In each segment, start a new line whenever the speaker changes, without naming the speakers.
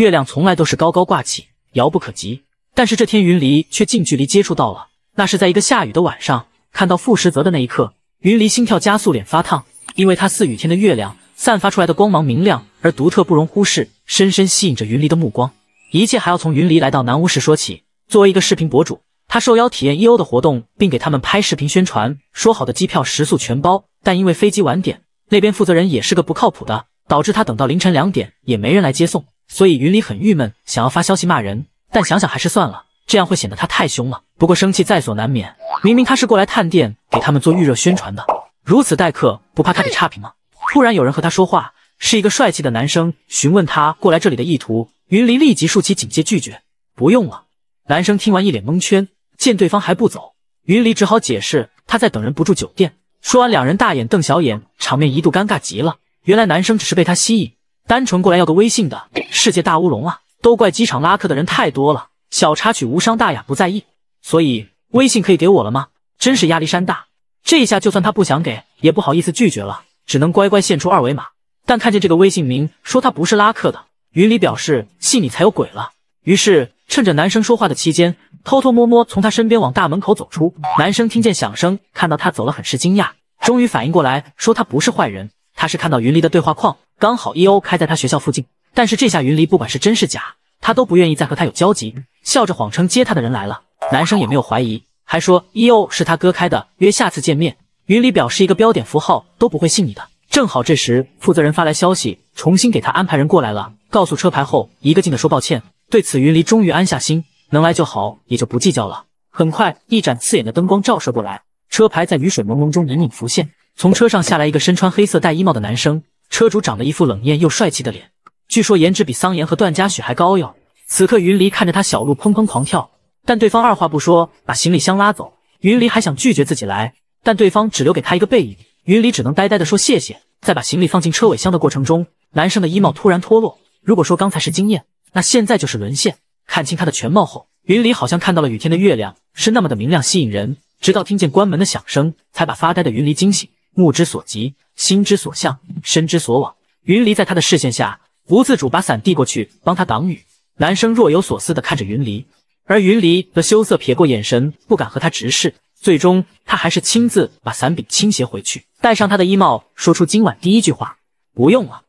月亮从来都是高高挂起，遥不可及，但是这天云离却近距离接触到了。那是在一个下雨的晚上，看到傅时泽的那一刻，云离心跳加速，脸发烫，因为他似雨天的月亮散发出来的光芒明亮而独特，不容忽视，深深吸引着云离的目光。一切还要从云离来到南巫时说起。作为一个视频博主，他受邀体验 e 欧的活动，并给他们拍视频宣传，说好的机票、食宿全包，但因为飞机晚点，那边负责人也是个不靠谱的，导致他等到凌晨两点也没人来接送。所以云离很郁闷，想要发消息骂人，但想想还是算了，这样会显得他太凶了。不过生气在所难免，明明他是过来探店，给他们做预热宣传的，如此待客，不怕他给差评吗？突然有人和他说话，是一个帅气的男生询问他过来这里的意图。云离立即竖起警戒，拒绝，不用了。男生听完一脸蒙圈，见对方还不走，云离只好解释，他在等人，不住酒店。说完，两人大眼瞪小眼，场面一度尴尬极了。原来男生只是被他吸引。单纯过来要个微信的世界大乌龙啊！都怪机场拉客的人太多了。小插曲无伤大雅，不在意。所以微信可以给我了吗？真是压力山大。这一下就算他不想给，也不好意思拒绝了，只能乖乖献出二维码。但看见这个微信名，说他不是拉客的，云里表示信你才有鬼了。于是趁着男生说话的期间，偷偷摸摸从他身边往大门口走出。男生听见响声，看到他走了，很是惊讶，终于反应过来，说他不是坏人。他是看到云离的对话框，刚好伊欧开在他学校附近，但是这下云离不管是真是假，他都不愿意再和他有交集，笑着谎称接他的人来了。男生也没有怀疑，还说伊欧是他哥开的，约下次见面。云离表示一个标点符号都不会信你的。正好这时负责人发来消息，重新给他安排人过来了，告诉车牌后，一个劲的说抱歉。对此云离终于安下心，能来就好，也就不计较了。很快一盏刺眼的灯光照射过来，车牌在雨水朦胧中隐隐浮现。从车上下来一个身穿黑色带衣帽的男生，车主长得一副冷艳又帅气的脸，据说颜值比桑延和段嘉许还高哟。此刻云离看着他，小鹿砰砰狂跳，但对方二话不说把行李箱拉走。云离还想拒绝自己来，但对方只留给他一个背影，云离只能呆呆地说谢谢。在把行李放进车尾箱的过程中，男生的衣帽突然脱落。如果说刚才是惊艳，那现在就是沦陷。看清他的全貌后，云离好像看到了雨天的月亮，是那么的明亮，吸引人。直到听见关门的响声，才把发呆的云离惊醒。目之所及，心之所向，身之所往。云离在他的视线下，不自主把伞递过去，帮他挡雨。男生若有所思的看着云离，而云离则羞涩撇过眼神，不敢和他直视。最终，他还是亲自把伞柄倾斜回去，戴上他的衣帽，说出今晚第一句话：“不用了。”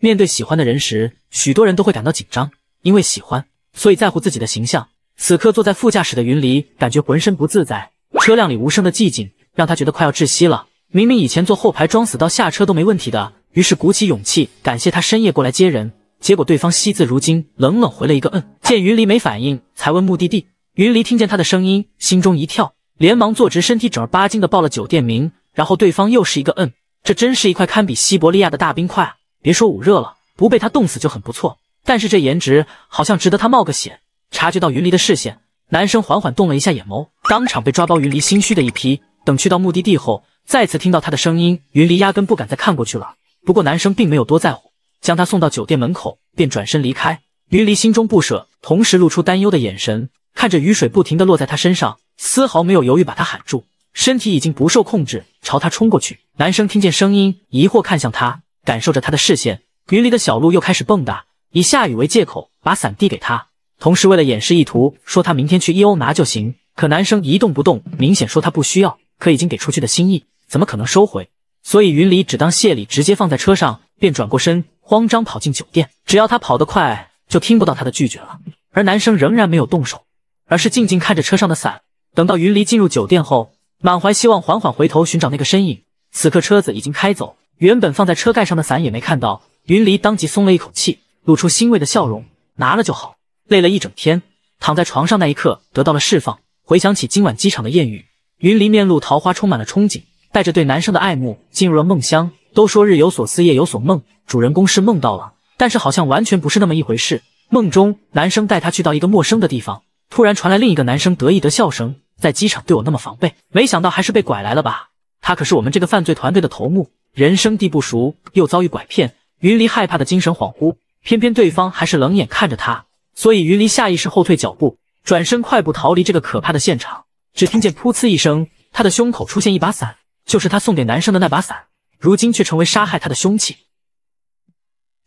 面对喜欢的人时，许多人都会感到紧张，因为喜欢，所以在乎自己的形象。此刻坐在副驾驶的云离，感觉浑身不自在。车辆里无声的寂静。让他觉得快要窒息了。明明以前坐后排装死到下车都没问题的，于是鼓起勇气感谢他深夜过来接人。结果对方惜字如金，冷冷回了一个嗯。见云离没反应，才问目的地。云离听见他的声音，心中一跳，连忙坐直身体，正儿八经的报了酒店名。然后对方又是一个嗯。这真是一块堪比西伯利亚的大冰块，别说捂热了，不被他冻死就很不错。但是这颜值好像值得他冒个险。察觉到云离的视线，男生缓缓动了一下眼眸，当场被抓包。云离心虚的一批。等去到目的地后，再次听到他的声音，云离压根不敢再看过去了。不过男生并没有多在乎，将他送到酒店门口便转身离开。云离心中不舍，同时露出担忧的眼神，看着雨水不停的落在他身上，丝毫没有犹豫把他喊住，身体已经不受控制朝他冲过去。男生听见声音，疑惑看向他，感受着他的视线，云离的小鹿又开始蹦跶，以下雨为借口把伞递给他，同时为了掩饰意图，说他明天去伊欧拿就行。可男生一动不动，明显说他不需要。可已经给出去的心意，怎么可能收回？所以云离只当谢礼，直接放在车上，便转过身，慌张跑进酒店。只要他跑得快，就听不到他的拒绝了。而男生仍然没有动手，而是静静看着车上的伞。等到云离进入酒店后，满怀希望，缓缓回头寻找那个身影。此刻车子已经开走，原本放在车盖上的伞也没看到。云离当即松了一口气，露出欣慰的笑容：“拿了就好。”累了一整天，躺在床上那一刻得到了释放。回想起今晚机场的艳遇。云离面露桃花，充满了憧憬，带着对男生的爱慕进入了梦乡。都说日有所思，夜有所梦，主人公是梦到了，但是好像完全不是那么一回事。梦中男生带他去到一个陌生的地方，突然传来另一个男生得意的笑声。在机场对我那么防备，没想到还是被拐来了吧？他可是我们这个犯罪团队的头目，人生地不熟，又遭遇拐骗。云离害怕的精神恍惚，偏偏对方还是冷眼看着他，所以云离下意识后退脚步，转身快步逃离这个可怕的现场。只听见扑哧一声，他的胸口出现一把伞，就是他送给男生的那把伞，如今却成为杀害他的凶器。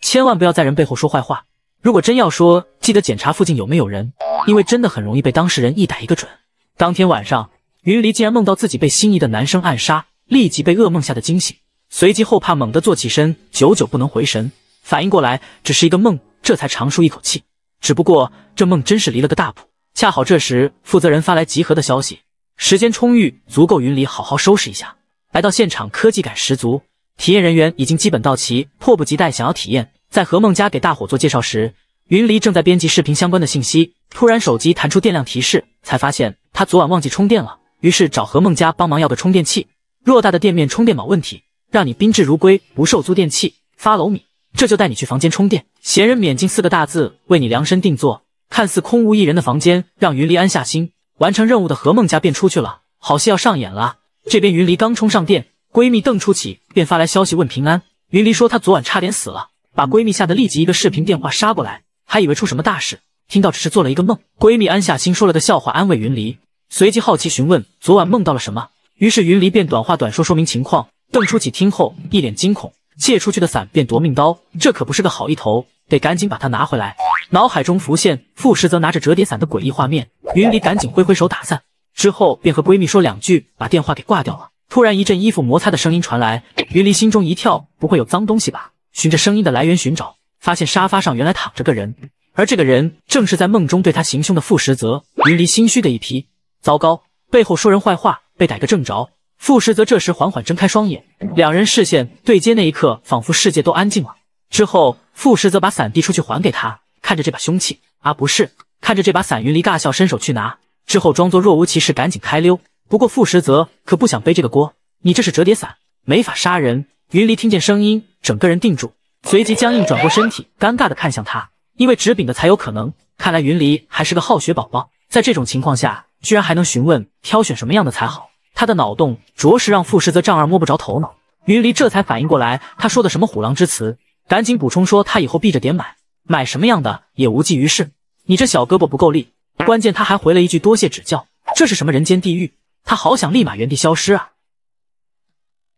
千万不要在人背后说坏话，如果真要说，记得检查附近有没有人，因为真的很容易被当事人一打一个准。当天晚上，云离竟然梦到自己被心仪的男生暗杀，立即被噩梦吓得惊醒，随即后怕猛地坐起身，久久不能回神。反应过来只是一个梦，这才长舒一口气。只不过这梦真是离了个大谱。恰好这时，负责人发来集合的消息，时间充裕，足够云离好好收拾一下。来到现场，科技感十足，体验人员已经基本到齐，迫不及待想要体验。在何梦佳给大伙做介绍时，云离正在编辑视频相关的信息，突然手机弹出电量提示，才发现他昨晚忘记充电了，于是找何梦佳帮忙要个充电器。偌大的店面，充电宝问题让你宾至如归，不受租电器，发楼米，这就带你去房间充电，闲人免进四个大字，为你量身定做。看似空无一人的房间，让云离安下心。完成任务的何梦佳便出去了，好戏要上演了。这边云离刚冲上电，闺蜜邓初起便发来消息问平安。云离说她昨晚差点死了，把闺蜜吓得立即一个视频电话杀过来，还以为出什么大事，听到只是做了一个梦，闺蜜安下心说了个笑话安慰云离，随即好奇询问昨晚梦到了什么。于是云离便短话短说说明情况。邓初起听后一脸惊恐，借出去的伞变夺命刀，这可不是个好意头，得赶紧把它拿回来。脑海中浮现傅时则拿着折叠伞的诡异画面，云离赶紧挥挥手打散，之后便和闺蜜说两句，把电话给挂掉了。突然一阵衣服摩擦的声音传来，云离心中一跳，不会有脏东西吧？循着声音的来源寻找，发现沙发上原来躺着个人，而这个人正是在梦中对他行凶的傅时则。云离心虚的一批，糟糕，背后说人坏话被逮个正着。傅时则这时缓缓睁开双眼，两人视线对接那一刻，仿佛世界都安静了。之后傅时则把伞递出去还给他。看着这把凶器啊，不是看着这把伞。云离尬笑，伸手去拿，之后装作若无其事，赶紧开溜。不过傅时泽可不想背这个锅。你这是折叠伞，没法杀人。云离听见声音，整个人定住，随即僵硬转过身体，尴尬的看向他。因为直柄的才有可能。看来云离还是个好学宝宝，在这种情况下，居然还能询问挑选什么样的才好。他的脑洞着实让傅时泽丈二摸不着头脑。云离这才反应过来，他说的什么虎狼之词，赶紧补充说他以后避着点买。买什么样的也无济于事，你这小胳膊不够力。关键他还回了一句“多谢指教”，这是什么人间地狱？他好想立马原地消失啊！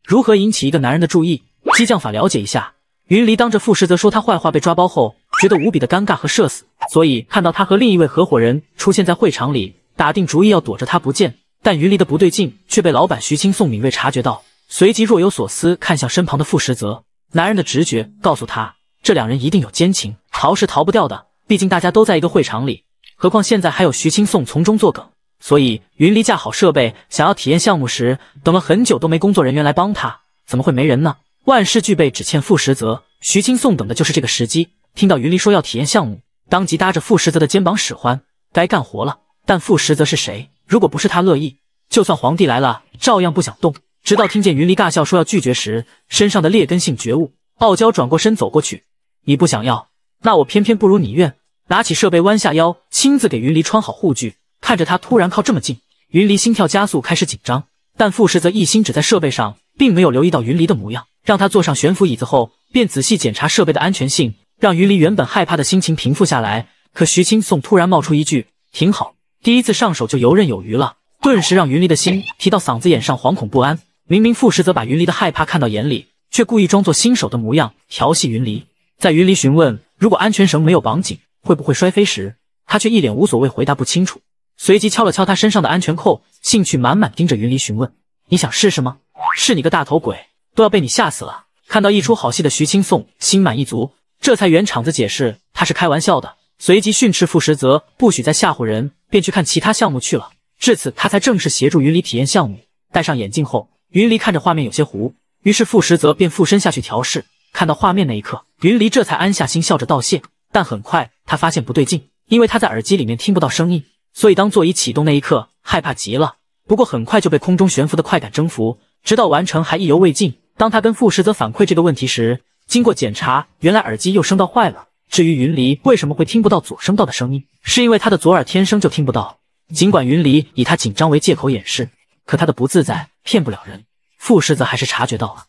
如何引起一个男人的注意？激将法了解一下。云离当着傅时泽说他坏话被抓包后，觉得无比的尴尬和社死，所以看到他和另一位合伙人出现在会场里，打定主意要躲着他不见。但云离的不对劲却被老板徐青宋敏锐察觉到，随即若有所思看向身旁的傅时泽。男人的直觉告诉他。这两人一定有奸情，逃是逃不掉的。毕竟大家都在一个会场里，何况现在还有徐青颂从中作梗。所以云离架好设备，想要体验项目时，等了很久都没工作人员来帮他，怎么会没人呢？万事俱备，只欠傅时则。徐青颂等的就是这个时机。听到云离说要体验项目，当即搭着傅时则的肩膀使唤，该干活了。但傅时则是谁？如果不是他乐意，就算皇帝来了，照样不想动。直到听见云离尬笑说要拒绝时，身上的劣根性觉悟，傲娇转过身走过去。你不想要，那我偏偏不如你愿。拿起设备，弯下腰，亲自给云离穿好护具，看着他突然靠这么近，云离心跳加速，开始紧张。但傅时则一心只在设备上，并没有留意到云离的模样。让他坐上悬浮椅子后，便仔细检查设备的安全性，让云离原本害怕的心情平复下来。可徐青颂突然冒出一句：“挺好，第一次上手就游刃有余了。”顿时让云离的心提到嗓子眼上，惶恐不安。明明傅时则把云离的害怕看到眼里，却故意装作新手的模样调戏云离。在云离询问如果安全绳没有绑紧会不会摔飞时，他却一脸无所谓回答不清楚，随即敲了敲他身上的安全扣，兴趣满满盯着云离询问：“你想试试吗？”“是你个大头鬼，都要被你吓死了！”看到一出好戏的徐青颂心满意足，这才圆场子解释他是开玩笑的，随即训斥傅时泽不许再吓唬人，便去看其他项目去了。至此，他才正式协助云离体验项目。戴上眼镜后，云离看着画面有些糊，于是傅时泽便附身下去调试。看到画面那一刻。云离这才安下心，笑着道谢。但很快，他发现不对劲，因为他在耳机里面听不到声音。所以，当座椅启动那一刻，害怕极了。不过，很快就被空中悬浮的快感征服，直到完成还意犹未尽。当他跟傅时则反馈这个问题时，经过检查，原来耳机右声道坏了。至于云离为什么会听不到左声道的声音，是因为他的左耳天生就听不到。尽管云离以他紧张为借口掩饰，可他的不自在骗不了人。傅时则还是察觉到了。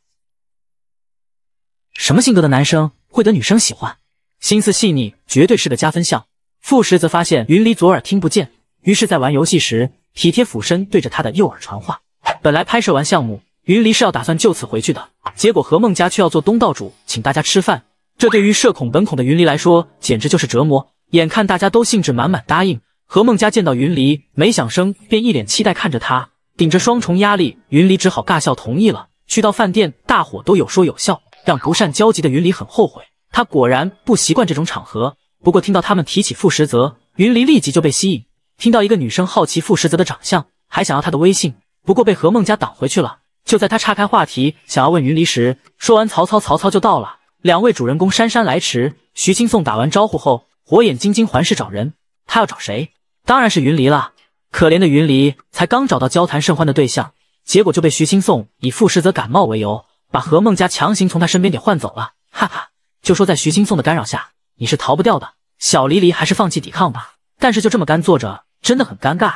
什么性格的男生会得女生喜欢？心思细腻绝对是个加分项。傅时则发现云离左耳听不见，于是在玩游戏时体贴俯身对着他的右耳传话。本来拍摄完项目，云离是要打算就此回去的，结果何梦佳却要做东道主，请大家吃饭。这对于社恐本恐的云离来说，简直就是折磨。眼看大家都兴致满满，答应何梦佳见到云离没响声，便一脸期待看着他。顶着双重压力，云离只好尬笑同意了。去到饭店，大伙都有说有笑。让不善交际的云离很后悔，他果然不习惯这种场合。不过听到他们提起傅时则，云离立即就被吸引。听到一个女生好奇傅时则的长相，还想要他的微信，不过被何梦佳挡回去了。就在他岔开话题想要问云离时，说完曹操，曹操就到了。两位主人公姗姗来迟。徐青宋打完招呼后，火眼金睛环视找人，他要找谁？当然是云离了。可怜的云离才刚找到交谈甚欢的对象，结果就被徐青宋以傅时则感冒为由。把何梦佳强行从他身边给换走了，哈哈，就说在徐青松的干扰下，你是逃不掉的。小离离还是放弃抵抗吧。但是就这么干坐着，真的很尴尬。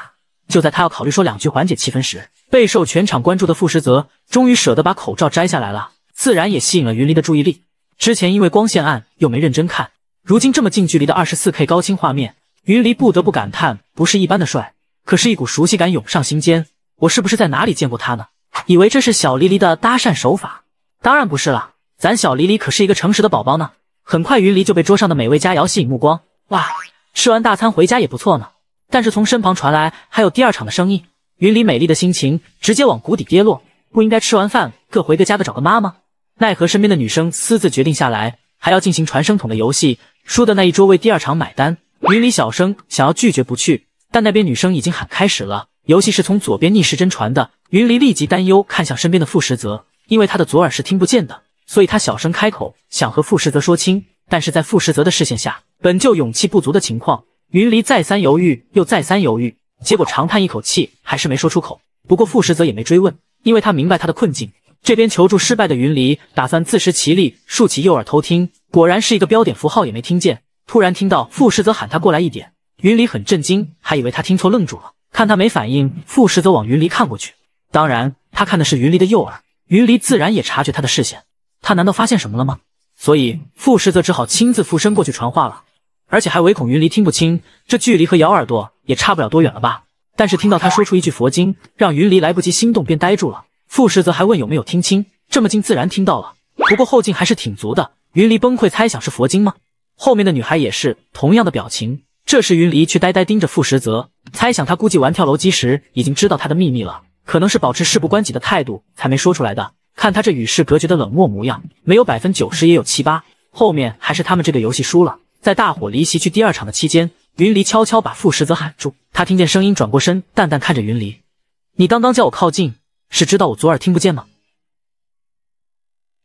就在他要考虑说两句缓解气氛时，备受全场关注的傅时泽终于舍得把口罩摘下来了，自然也吸引了云离的注意力。之前因为光线暗又没认真看，如今这么近距离的二十四 K 高清画面，云离不得不感叹，不是一般的帅。可是，一股熟悉感涌上心间，我是不是在哪里见过他呢？以为这是小离离的搭讪手法。当然不是了，咱小离离可是一个诚实的宝宝呢。很快，云离就被桌上的美味佳肴吸引目光。哇，吃完大餐回家也不错呢。但是从身旁传来还有第二场的声音，云离美丽的心情直接往谷底跌落。不应该吃完饭各回各家各找个妈吗？奈何身边的女生私自决定下来，还要进行传声筒的游戏，输的那一桌为第二场买单。云离小声想要拒绝不去，但那边女生已经喊开始了。游戏是从左边逆时针传的，云离立即担忧看向身边的傅时泽。因为他的左耳是听不见的，所以他小声开口，想和傅时泽说清。但是在傅时泽的视线下，本就勇气不足的情况，云离再三犹豫，又再三犹豫，结果长叹一口气，还是没说出口。不过傅时泽也没追问，因为他明白他的困境。这边求助失败的云离打算自食其力，竖起右耳偷听，果然是一个标点符号也没听见。突然听到傅时泽喊他过来一点，云离很震惊，还以为他听错，愣住了。看他没反应，傅时泽往云离看过去，当然他看的是云离的右耳。云离自然也察觉他的视线，他难道发现什么了吗？所以傅时则只好亲自附身过去传话了，而且还唯恐云离听不清，这距离和咬耳朵也差不了多远了吧？但是听到他说出一句佛经，让云离来不及心动便呆住了。傅时则还问有没有听清，这么近自然听到了，不过后劲还是挺足的。云离崩溃猜想是佛经吗？后面的女孩也是同样的表情。这时云离却呆呆盯着傅时泽，猜想他估计玩跳楼机时已经知道他的秘密了。可能是保持事不关己的态度才没说出来的。看他这与世隔绝的冷漠模样，没有百分九十也有七八。后面还是他们这个游戏输了。在大伙离席去第二场的期间，云离悄悄把傅时泽喊住。他听见声音，转过身，淡淡看着云离：“你刚刚叫我靠近，是知道我左耳听不见吗？”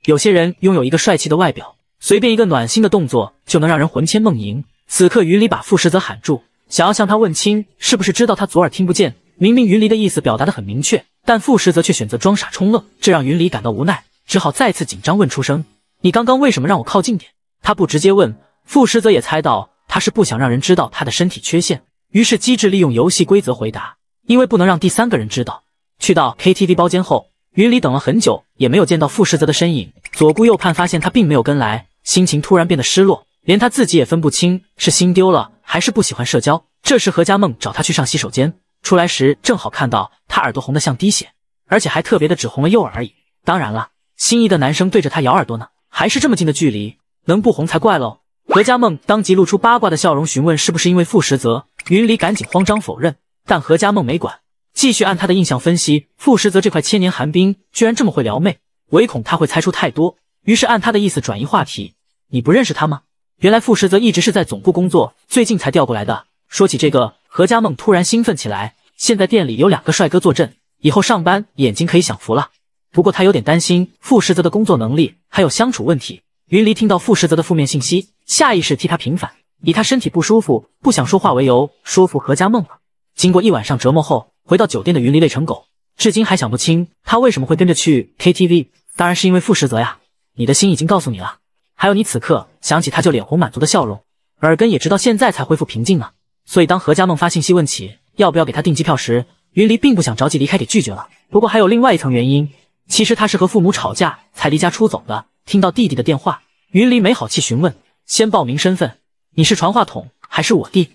有些人拥有一个帅气的外表，随便一个暖心的动作就能让人魂牵梦萦。此刻云离把傅时泽喊住，想要向他问清是不是知道他左耳听不见。明明云离的意思表达得很明确，但傅时泽却选择装傻充愣，这让云离感到无奈，只好再次紧张问出声：“你刚刚为什么让我靠近点？”他不直接问，傅时泽也猜到他是不想让人知道他的身体缺陷，于是机智利用游戏规则回答：“因为不能让第三个人知道。”去到 KTV 包间后，云离等了很久也没有见到傅时泽的身影，左顾右盼发现他并没有跟来，心情突然变得失落，连他自己也分不清是心丢了还是不喜欢社交。这时何家梦找他去上洗手间。出来时正好看到他耳朵红的像滴血，而且还特别的只红了右耳而已。当然了，心仪的男生对着他咬耳朵呢，还是这么近的距离，能不红才怪喽。何家梦当即露出八卦的笑容，询问是不是因为傅时泽。云离赶紧慌张否认，但何家梦没管，继续按他的印象分析。傅时泽这块千年寒冰居然这么会撩妹，唯恐他会猜出太多，于是按他的意思转移话题。你不认识他吗？原来傅时泽一直是在总部工作，最近才调过来的。说起这个，何家梦突然兴奋起来。现在店里有两个帅哥坐镇，以后上班眼睛可以享福了。不过他有点担心傅时泽的工作能力还有相处问题。云离听到傅时泽的负面信息，下意识替他平反，以他身体不舒服不想说话为由，说服何家梦了。经过一晚上折磨后，回到酒店的云离累成狗，至今还想不清他为什么会跟着去 KTV。当然是因为傅时泽呀！你的心已经告诉你了。还有你此刻想起他就脸红满足的笑容，耳根也直到现在才恢复平静呢。所以当何家梦发信息问起。要不要给他订机票时，云离并不想着急离开，给拒绝了。不过还有另外一层原因，其实他是和父母吵架才离家出走的。听到弟弟的电话，云离没好气询问：“先报名身份，你是传话筒还是我弟？”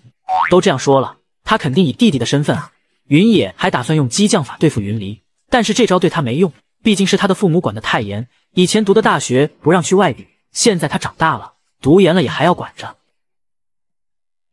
都这样说了，他肯定以弟弟的身份啊。云野还打算用激将法对付云离，但是这招对他没用，毕竟是他的父母管的太严。以前读的大学不让去外地，现在他长大了，读研了也还要管着。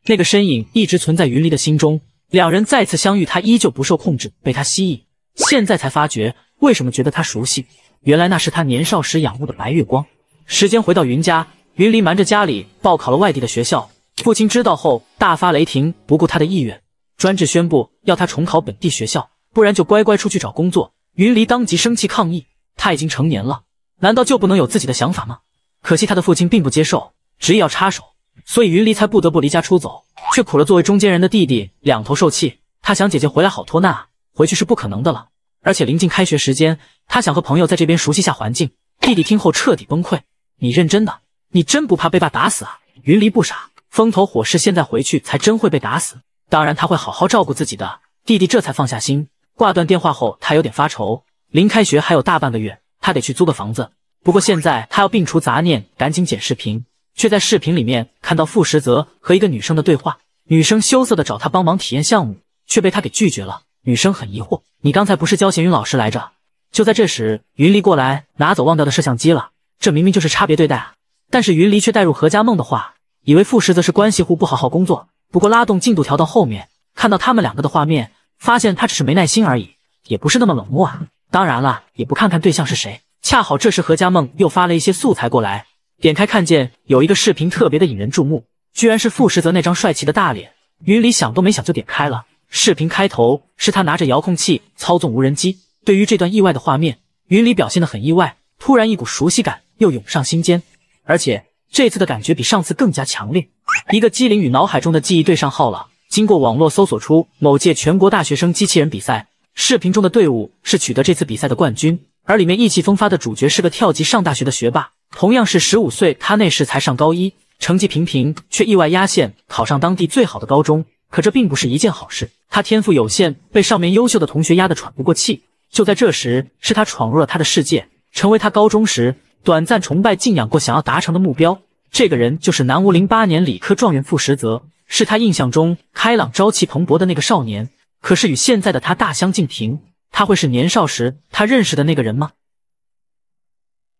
那个身影一直存在云离的心中。两人再次相遇，他依旧不受控制被他吸引。现在才发觉为什么觉得他熟悉，原来那是他年少时仰慕的白月光。时间回到云家，云离瞒着家里报考了外地的学校，父亲知道后大发雷霆，不顾他的意愿，专制宣布要他重考本地学校，不然就乖乖出去找工作。云离当即生气抗议，他已经成年了，难道就不能有自己的想法吗？可惜他的父亲并不接受，执意要插手。所以云离才不得不离家出走，却苦了作为中间人的弟弟，两头受气。他想姐姐回来好脱难啊，回去是不可能的了。而且临近开学时间，他想和朋友在这边熟悉下环境。弟弟听后彻底崩溃。你认真的？你真不怕被爸打死啊？云离不傻，风头火势，现在回去才真会被打死。当然他会好好照顾自己的。弟弟这才放下心。挂断电话后，他有点发愁。临开学还有大半个月，他得去租个房子。不过现在他要摒除杂念，赶紧剪视频。却在视频里面看到傅时泽和一个女生的对话，女生羞涩的找他帮忙体验项目，却被他给拒绝了。女生很疑惑，你刚才不是教闲云老师来着？就在这时，云离过来拿走忘掉的摄像机了，这明明就是差别对待啊！但是云离却带入何家梦的话，以为傅时泽是关系户，不好好工作。不过拉动进度条到后面，看到他们两个的画面，发现他只是没耐心而已，也不是那么冷漠啊。当然了，也不看看对象是谁。恰好这时何家梦又发了一些素材过来。点开看见有一个视频特别的引人注目，居然是傅时泽那张帅气的大脸。云里想都没想就点开了。视频开头是他拿着遥控器操纵无人机。对于这段意外的画面，云里表现的很意外。突然一股熟悉感又涌上心间，而且这次的感觉比上次更加强烈。一个机灵与脑海中的记忆对上号了。经过网络搜索出某届全国大学生机器人比赛，视频中的队伍是取得这次比赛的冠军，而里面意气风发的主角是个跳级上大学的学霸。同样是十五岁，他那时才上高一，成绩平平，却意外压线考上当地最好的高中。可这并不是一件好事，他天赋有限，被上面优秀的同学压得喘不过气。就在这时，是他闯入了他的世界，成为他高中时短暂崇拜、敬仰过、想要达成的目标。这个人就是南吴零八年理科状元傅实则，是他印象中开朗、朝气蓬勃的那个少年。可是与现在的他大相径庭，他会是年少时他认识的那个人吗？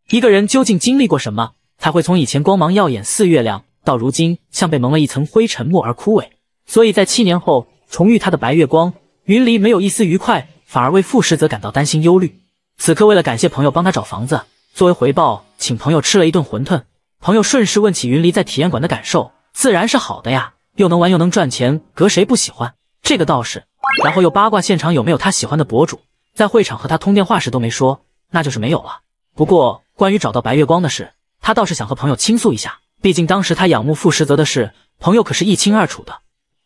一个人究竟经历过什么，才会从以前光芒耀眼似月亮，到如今像被蒙了一层灰尘默而枯萎？所以，在七年后重遇他的白月光云离，没有一丝愉快，反而为傅时泽感到担心忧虑。此刻，为了感谢朋友帮他找房子，作为回报，请朋友吃了一顿馄饨。朋友顺势问起云离在体验馆的感受，自然是好的呀，又能玩又能赚钱，隔谁不喜欢？这个倒是。然后又八卦现场有没有他喜欢的博主在会场和他通电话时都没说，那就是没有了。不过。关于找到白月光的事，他倒是想和朋友倾诉一下。毕竟当时他仰慕傅时泽的事，朋友可是一清二楚的。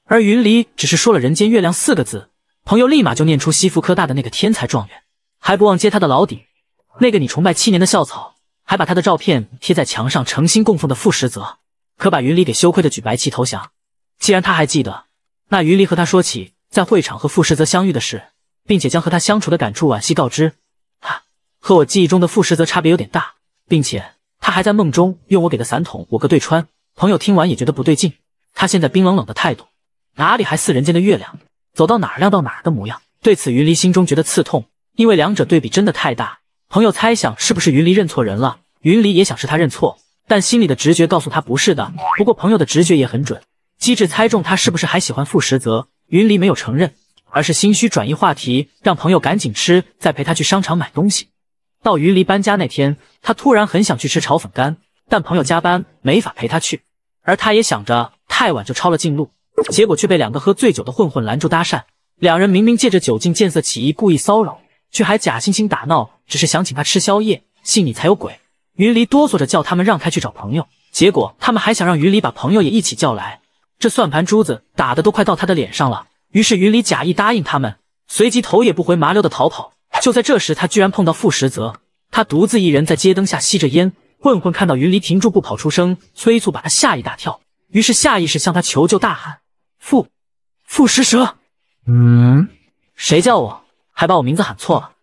而云离只是说了“人间月亮”四个字，朋友立马就念出西服科大的那个天才状元，还不忘揭他的老底——那个你崇拜七年的校草，还把他的照片贴在墙上，诚心供奉的傅时泽，可把云离给羞愧的举白旗投降。既然他还记得，那云离和他说起在会场和傅时泽相遇的事，并且将和他相处的感触惋惜告知。和我记忆中的傅时泽差别有点大，并且他还在梦中用我给的伞捅我哥对穿。朋友听完也觉得不对劲，他现在冰冷冷的态度，哪里还似人间的月亮，走到哪儿亮到哪儿的模样？对此，云离心中觉得刺痛，因为两者对比真的太大。朋友猜想是不是云离认错人了，云离也想是他认错，但心里的直觉告诉他不是的。不过朋友的直觉也很准，机智猜中他是不是还喜欢傅时泽。云离没有承认，而是心虚转移话题，让朋友赶紧吃，再陪他去商场买东西。到云离搬家那天，他突然很想去吃炒粉干，但朋友加班没法陪他去，而他也想着太晚就抄了近路，结果却被两个喝醉酒的混混拦住搭讪。两人明明借着酒劲见色起意，故意骚扰，却还假惺惺打闹，只是想请他吃宵夜，信你才有鬼。云离哆嗦着叫他们让开去找朋友，结果他们还想让云离把朋友也一起叫来，这算盘珠子打的都快到他的脸上了。于是云离假意答应他们，随即头也不回麻溜的逃跑。就在这时，他居然碰到傅时泽。他独自一人在街灯下吸着烟。混混看到云离停住不跑，出声催促，把他吓一大跳。于是下意识向他求救，大喊：“傅傅时蛇！”嗯，谁叫我？还把我名字喊错了。”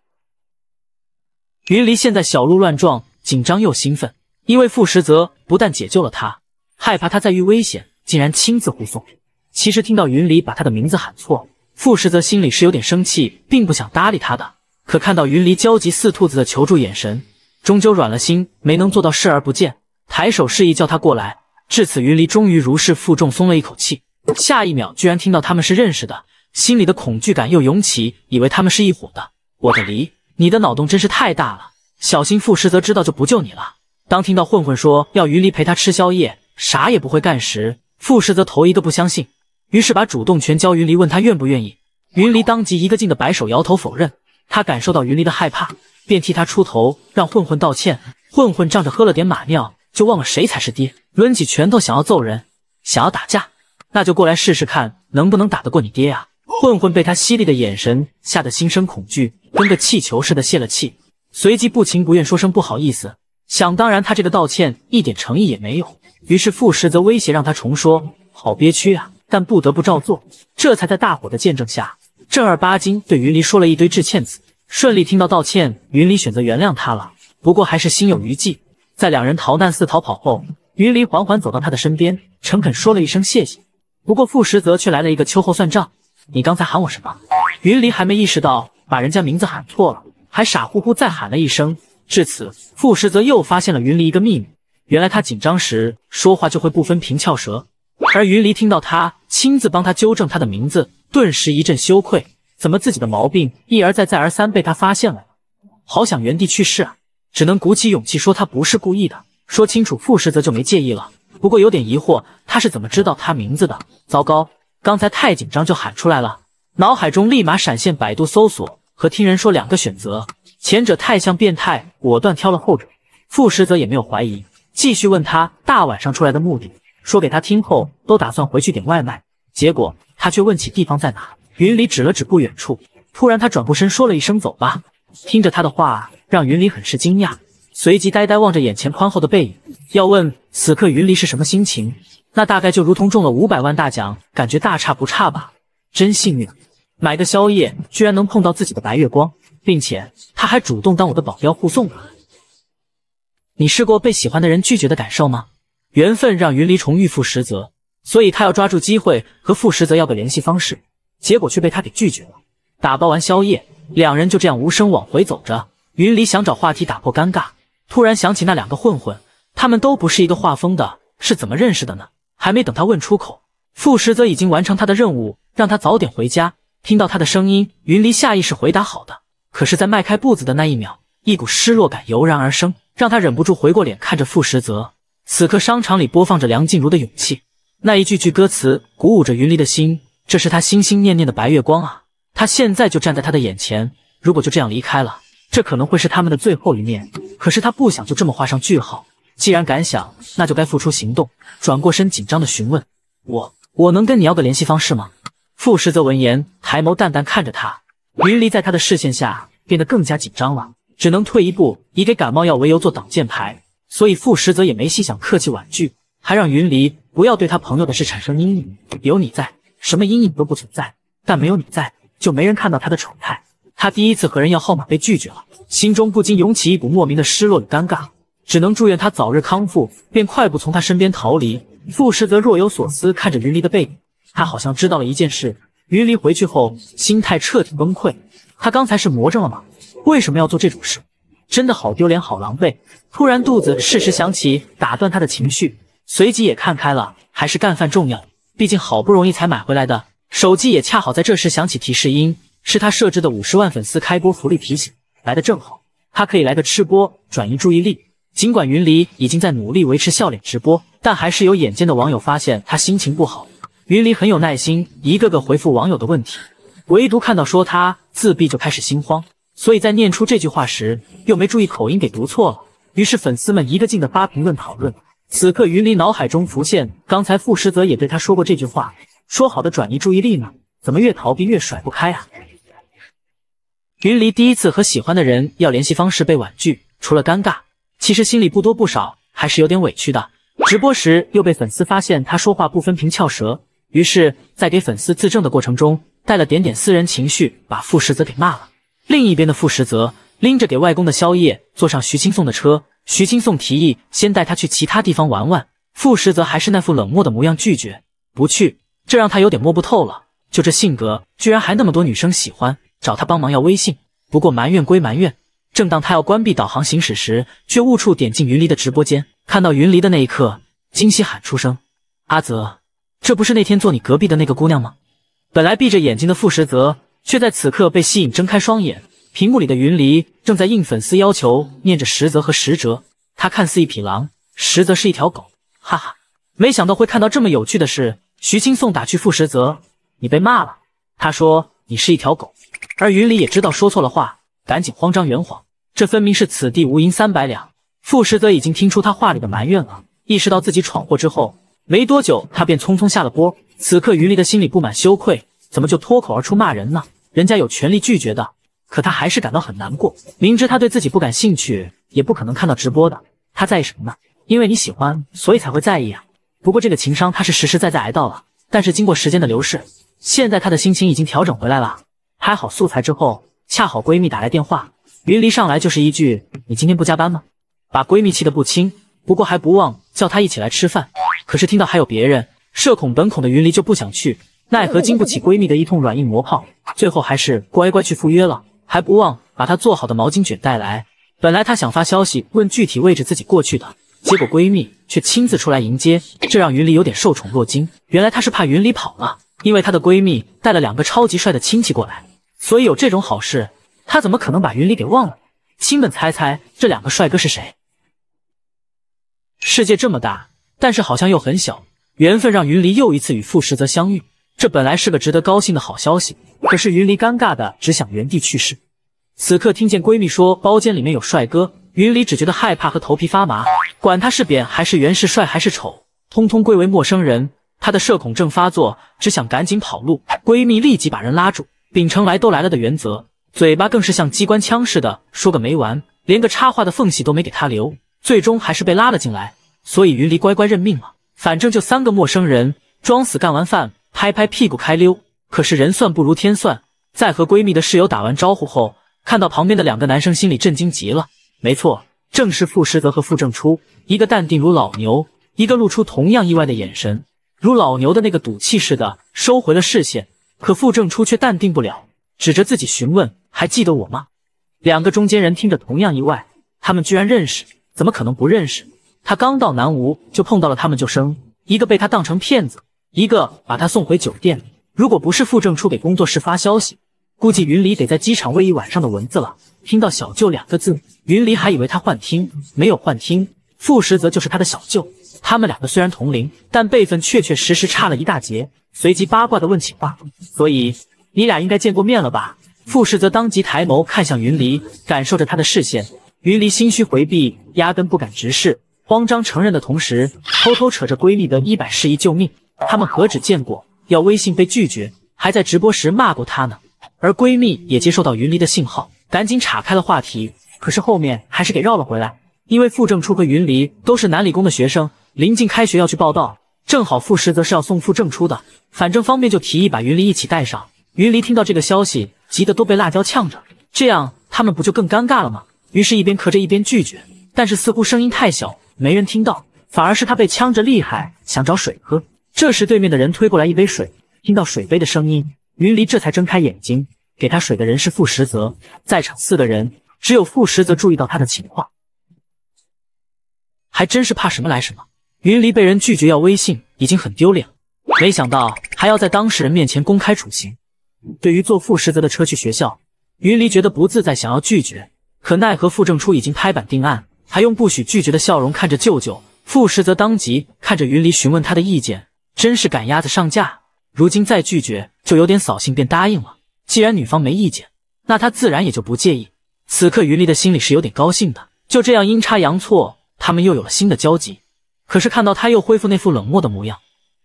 云离现在小鹿乱撞，紧张又兴奋，因为傅时泽不但解救了他，害怕他再遇危险，竟然亲自护送。其实听到云离把他的名字喊错，傅时泽心里是有点生气，并不想搭理他的。可看到云离焦急似兔子的求助眼神，终究软了心，没能做到视而不见，抬手示意叫他过来。至此，云离终于如释负重，松了一口气。下一秒，居然听到他们是认识的，心里的恐惧感又涌起，以为他们是一伙的。我的离，你的脑洞真是太大了，小心傅时泽知道就不救你了。当听到混混说要云离陪他吃宵夜，啥也不会干时，傅时泽头一个不相信，于是把主动权交云离，问他愿不愿意。云离当即一个劲的摆手摇头否认。他感受到云离的害怕，便替他出头，让混混道歉。混混仗着喝了点马尿，就忘了谁才是爹，抡起拳头想要揍人，想要打架，那就过来试试看能不能打得过你爹啊！混混被他犀利的眼神吓得心生恐惧，跟个气球似的泄了气，随即不情不愿说声不好意思。想当然，他这个道歉一点诚意也没有。于是傅时则威胁让他重说，好憋屈啊！但不得不照做，这才在大伙的见证下。正儿八经对云离说了一堆致歉词，顺利听到道歉，云离选择原谅他了。不过还是心有余悸。在两人逃难似逃跑后，云离缓缓走到他的身边，诚恳说了一声谢谢。不过傅时则却来了一个秋后算账，你刚才喊我什么？云离还没意识到把人家名字喊错了，还傻乎乎再喊了一声。至此，傅时则又发现了云离一个秘密，原来他紧张时说话就会不分平翘舌。而云离听到他亲自帮他纠正他的名字，顿时一阵羞愧。怎么自己的毛病一而再再而三被他发现了？好想原地去世啊！只能鼓起勇气说：“他不是故意的。”说清楚，傅时泽就没介意了。不过有点疑惑，他是怎么知道他名字的？糟糕，刚才太紧张就喊出来了。脑海中立马闪现百度搜索和听人说两个选择，前者太像变态，果断挑了后者。傅时泽也没有怀疑，继续问他大晚上出来的目的。说给他听后，都打算回去点外卖，结果他却问起地方在哪。云离指了指不远处，突然他转过身说了一声：“走吧。”听着他的话，让云离很是惊讶，随即呆呆望着眼前宽厚的背影。要问此刻云离是什么心情，那大概就如同中了五百万大奖，感觉大差不差吧。真幸运，买个宵夜居然能碰到自己的白月光，并且他还主动当我的保镖护送我。你试过被喜欢的人拒绝的感受吗？缘分让云离重遇傅实则，所以他要抓住机会和傅实则要个联系方式，结果却被他给拒绝了。打包完宵夜，两人就这样无声往回走着。云离想找话题打破尴尬，突然想起那两个混混，他们都不是一个画风的，是怎么认识的呢？还没等他问出口，傅实则已经完成他的任务，让他早点回家。听到他的声音，云离下意识回答“好的”，可是，在迈开步子的那一秒，一股失落感油然而生，让他忍不住回过脸看着傅实则。此刻商场里播放着梁静茹的《勇气》，那一句句歌词鼓舞着云离的心。这是他心心念念的白月光啊，他现在就站在他的眼前。如果就这样离开了，这可能会是他们的最后一面。可是他不想就这么画上句号。既然敢想，那就该付出行动。转过身，紧张地询问我：“我能跟你要个联系方式吗？”傅时则闻言，抬眸淡淡看着他。云离在他的视线下变得更加紧张了，只能退一步，以给感冒药为由做挡箭牌。所以傅时泽也没细想，客气婉拒，还让云离不要对他朋友的事产生阴影。有你在，什么阴影都不存在；但没有你在，就没人看到他的丑态。他第一次和人要号码被拒绝了，心中不禁涌起一股莫名的失落与尴尬，只能祝愿他早日康复，便快步从他身边逃离。傅时泽若有所思看着云离的背影，他好像知道了一件事。云离回去后，心态彻底崩溃。他刚才是魔怔了吗？为什么要做这种事？真的好丢脸，好狼狈。突然肚子适时响起，打断他的情绪，随即也看开了，还是干饭重要。毕竟好不容易才买回来的手机，也恰好在这时响起提示音，是他设置的五十万粉丝开播福利提醒，来的正好，他可以来个吃播转移注意力。尽管云离已经在努力维持笑脸直播，但还是有眼尖的网友发现他心情不好。云离很有耐心，一个个回复网友的问题，唯独看到说他自闭，就开始心慌。所以在念出这句话时，又没注意口音，给读错了。于是粉丝们一个劲的发评论讨论。此刻云离脑海中浮现，刚才傅时泽也对他说过这句话，说好的转移注意力呢？怎么越逃避越甩不开啊？云离第一次和喜欢的人要联系方式被婉拒，除了尴尬，其实心里不多不少还是有点委屈的。直播时又被粉丝发现他说话不分平翘舌，于是，在给粉丝自证的过程中带了点点私人情绪，把傅时泽给骂了。另一边的傅时泽拎着给外公的宵夜，坐上徐青送的车。徐青送提议先带他去其他地方玩玩，傅时泽还是那副冷漠的模样，拒绝不去。这让他有点摸不透了，就这性格，居然还那么多女生喜欢找他帮忙要微信。不过埋怨归埋怨，正当他要关闭导航行驶时，却误触点进云离的直播间，看到云离的那一刻，惊喜喊出声：“阿泽，这不是那天坐你隔壁的那个姑娘吗？”本来闭着眼睛的傅时泽。却在此刻被吸引，睁开双眼，屏幕里的云离正在应粉丝要求念着实则和实则，他看似一匹狼，实则是一条狗。哈哈，没想到会看到这么有趣的事。徐青送打去傅实泽，你被骂了。他说你是一条狗，而云离也知道说错了话，赶紧慌张圆谎。这分明是此地无银三百两。傅实泽已经听出他话里的埋怨了，意识到自己闯祸之后，没多久他便匆匆下了播。此刻云离的心里布满羞愧。怎么就脱口而出骂人呢？人家有权利拒绝的，可他还是感到很难过。明知他对自己不感兴趣，也不可能看到直播的，他在意什么呢？因为你喜欢，所以才会在意啊。不过这个情商，他是实实在在挨到了。但是经过时间的流逝，现在他的心情已经调整回来了。拍好素材之后，恰好闺蜜打来电话，云离上来就是一句：“你今天不加班吗？”把闺蜜气得不轻，不过还不忘叫她一起来吃饭。可是听到还有别人，社恐本恐的云离就不想去。奈何经不起闺蜜的一通软硬磨泡，最后还是乖乖去赴约了，还不忘把她做好的毛巾卷带来。本来她想发消息问具体位置自己过去的结果，闺蜜却亲自出来迎接，这让云离有点受宠若惊。原来她是怕云离跑了，因为她的闺蜜带了两个超级帅的亲戚过来，所以有这种好事，她怎么可能把云离给忘了？亲们，猜猜这两个帅哥是谁？世界这么大，但是好像又很小，缘分让云离又一次与傅时泽相遇。这本来是个值得高兴的好消息，可是云离尴尬的只想原地去世。此刻听见闺蜜说包间里面有帅哥，云离只觉得害怕和头皮发麻。管他是扁还是圆，是帅还是丑，通通归为陌生人。她的社恐症发作，只想赶紧跑路。闺蜜立即把人拉住，秉承来都来了的原则，嘴巴更是像机关枪似的说个没完，连个插话的缝隙都没给她留。最终还是被拉了进来，所以云离乖乖认命了。反正就三个陌生人，装死干完饭。拍拍屁股开溜，可是人算不如天算，在和闺蜜的室友打完招呼后，看到旁边的两个男生，心里震惊极了。没错，正是傅时泽和傅正初，一个淡定如老牛，一个露出同样意外的眼神，如老牛的那个赌气似的收回了视线。可傅正初却淡定不了，指着自己询问：“还记得我吗？”两个中间人听着同样意外，他们居然认识，怎么可能不认识？他刚到南吴就碰到了他们，就生一个被他当成骗子。一个把他送回酒店。如果不是傅正初给工作室发消息，估计云离得在机场喂一晚上的蚊子了。听到“小舅”两个字，云离还以为他幻听，没有幻听，傅时则就是他的小舅。他们两个虽然同龄，但辈分确确实实差了一大截。随即八卦的问起话，所以你俩应该见过面了吧？傅时则当即抬眸看向云离，感受着他的视线，云离心虚回避，压根不敢直视，慌张承认的同时，偷偷扯着闺蜜的衣摆示意救命。他们何止见过，要微信被拒绝，还在直播时骂过他呢。而闺蜜也接受到云离的信号，赶紧岔开了话题，可是后面还是给绕了回来。因为傅正初和云离都是南理工的学生，临近开学要去报道，正好傅时则是要送傅正初的，反正方便就提议把云离一起带上。云离听到这个消息，急得都被辣椒呛着，这样他们不就更尴尬了吗？于是，一边咳着一边拒绝，但是似乎声音太小，没人听到，反而是他被呛着厉害，想找水喝。这时，对面的人推过来一杯水。听到水杯的声音，云离这才睁开眼睛。给他水的人是傅时泽。在场四个人，只有傅时泽注意到他的情况。还真是怕什么来什么。云离被人拒绝要微信，已经很丢脸了，没想到还要在当事人面前公开处刑。对于坐傅时泽的车去学校，云离觉得不自在，想要拒绝，可奈何傅正初已经拍板定案，还用不许拒绝的笑容看着舅舅。傅时泽当即看着云离，询问他的意见。真是赶鸭子上架，如今再拒绝就有点扫兴，便答应了。既然女方没意见，那他自然也就不介意。此刻云丽的心里是有点高兴的，就这样阴差阳错，他们又有了新的交集。可是看到他又恢复那副冷漠的模样，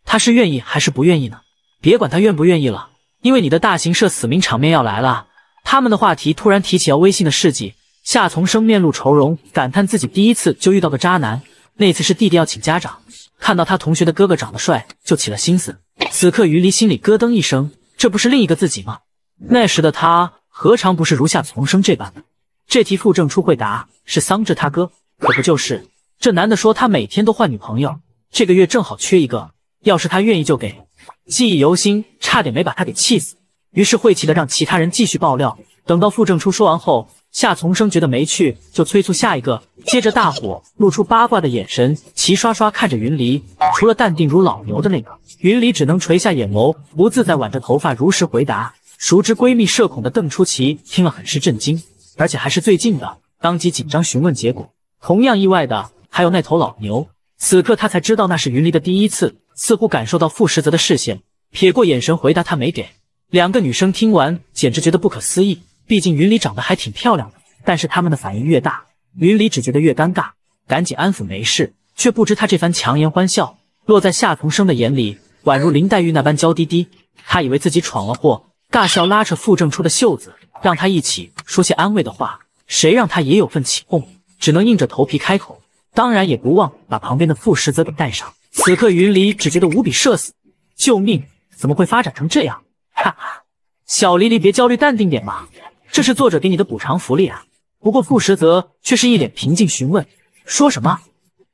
他是愿意还是不愿意呢？别管他愿不愿意了，因为你的大型社死名场面要来了。他们的话题突然提起要微信的事迹，夏从生面露愁容，感叹自己第一次就遇到个渣男。那次是弟弟要请家长。看到他同学的哥哥长得帅，就起了心思。此刻于离心里咯噔一声，这不是另一个自己吗？那时的他何尝不是如夏丛生这般呢？这题傅正初会答，是桑稚他哥，可不就是？这男的说他每天都换女朋友，这个月正好缺一个，要是他愿意就给。记忆犹新，差点没把他给气死。于是晦气的让其他人继续爆料。等到傅正初说完后，夏丛生觉得没趣，就催促下一个。接着，大伙露出八卦的眼神，齐刷刷看着云离。除了淡定如老牛的那个，云离只能垂下眼眸，不自在挽着头发，如实回答。熟知闺蜜社恐的邓初奇听了很是震惊，而且还是最近的，当即紧张询问结果。同样意外的还有那头老牛，此刻他才知道那是云离的第一次。似乎感受到傅时泽的视线，撇过眼神回答他没给。两个女生听完简直觉得不可思议，毕竟云离长得还挺漂亮的，但是她们的反应越大。云离只觉得越尴尬，赶紧安抚没事，却不知他这番强颜欢笑落在夏同生的眼里，宛如林黛玉那般娇滴滴。他以为自己闯了祸，大笑拉扯傅正初的袖子，让他一起说些安慰的话。谁让他也有份起哄，只能硬着头皮开口，当然也不忘把旁边的傅时泽给带上。此刻云离只觉得无比社死，救命！怎么会发展成这样？哈哈，小离离别焦虑，淡定点吧，这是作者给你的补偿福利啊。不过傅时泽却是一脸平静询问：“说什么？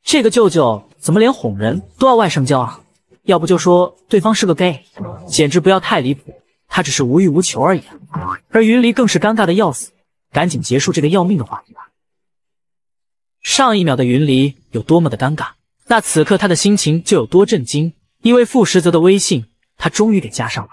这个舅舅怎么连哄人都要外甥教啊？要不就说对方是个 gay，简直不要太离谱！他只是无欲无求而已。”而云离更是尴尬的要死，赶紧结束这个要命的话题吧。上一秒的云离有多么的尴尬，那此刻他的心情就有多震惊。因为傅时泽的微信，他终于给加上了。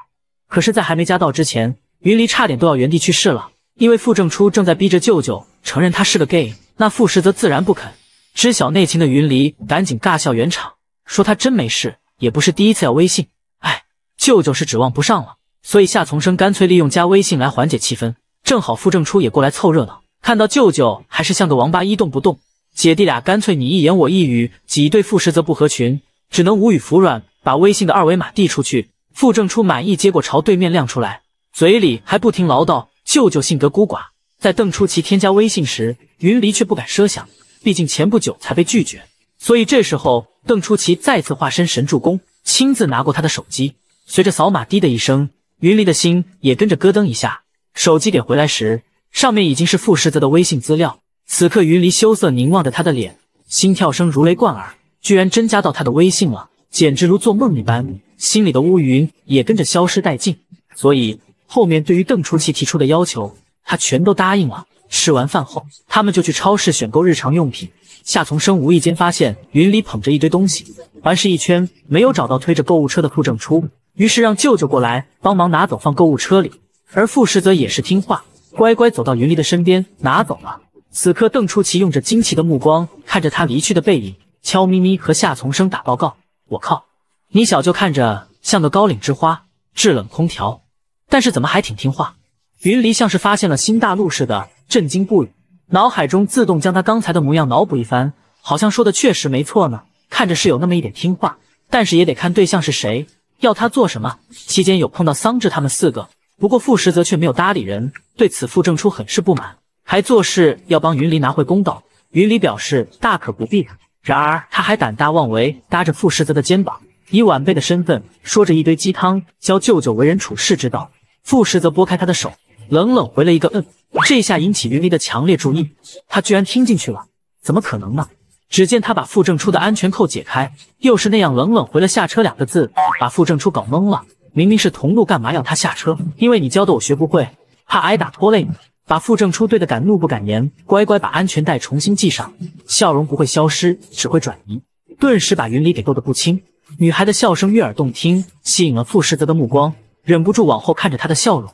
可是，在还没加到之前，云离差点都要原地去世了。因为傅正初正在逼着舅舅承认他是个 gay，那傅时则自然不肯。知晓内情的云离赶紧尬笑圆场，说他真没事，也不是第一次要微信。哎，舅舅是指望不上了，所以夏从生干脆利用加微信来缓解气氛。正好傅正初也过来凑热闹，看到舅舅还是像个王八一动不动，姐弟俩干脆你一言我一语挤兑傅时则不合群，只能无语服软，把微信的二维码递出去。傅正初满意接过，朝对面亮出来，嘴里还不停唠叨。舅舅性格孤寡，在邓初奇添加微信时，云离却不敢奢想，毕竟前不久才被拒绝。所以这时候，邓初奇再次化身神助攻，亲自拿过他的手机。随着扫码，滴的一声，云离的心也跟着咯噔一下。手机给回来时，上面已经是傅时泽的微信资料。此刻，云离羞涩凝望着他的脸，心跳声如雷贯耳，居然真加到他的微信了，简直如做梦一般，心里的乌云也跟着消失殆尽。所以。后面对于邓初奇提出的要求，他全都答应了。吃完饭后，他们就去超市选购日常用品。夏从生无意间发现云离捧着一堆东西，环视一圈没有找到推着购物车的傅正初，于是让舅舅过来帮忙拿走放购物车里。而傅时则也是听话，乖乖走到云离的身边拿走了。此刻，邓初奇用着惊奇的目光看着他离去的背影，悄咪咪和夏从生打报告：“我靠，你小舅看着像个高岭之花。”制冷空调。但是怎么还挺听话？云离像是发现了新大陆似的，震惊不已，脑海中自动将他刚才的模样脑补一番，好像说的确实没错呢。看着是有那么一点听话，但是也得看对象是谁，要他做什么。期间有碰到桑稚他们四个，不过傅时则却没有搭理人，对此傅正初很是不满，还做事要帮云离拿回公道。云离表示大可不必，然而他还胆大妄为，搭着傅时则的肩膀，以晚辈的身份说着一堆鸡汤，教舅舅为人处事之道。傅时则拨开他的手，冷冷回了一个嗯。这下引起云离的强烈注意，他居然听进去了，怎么可能呢？只见他把傅正初的安全扣解开，又是那样冷冷回了下车两个字，把傅正初搞懵了。明明是同路，干嘛要他下车？因为你教的我学不会，怕挨打拖累你。把傅正初对得敢怒不敢言，乖乖把安全带重新系上。笑容不会消失，只会转移。顿时把云离给逗得不轻。女孩的笑声悦耳动听，吸引了傅时泽的目光。忍不住往后看着他的笑容，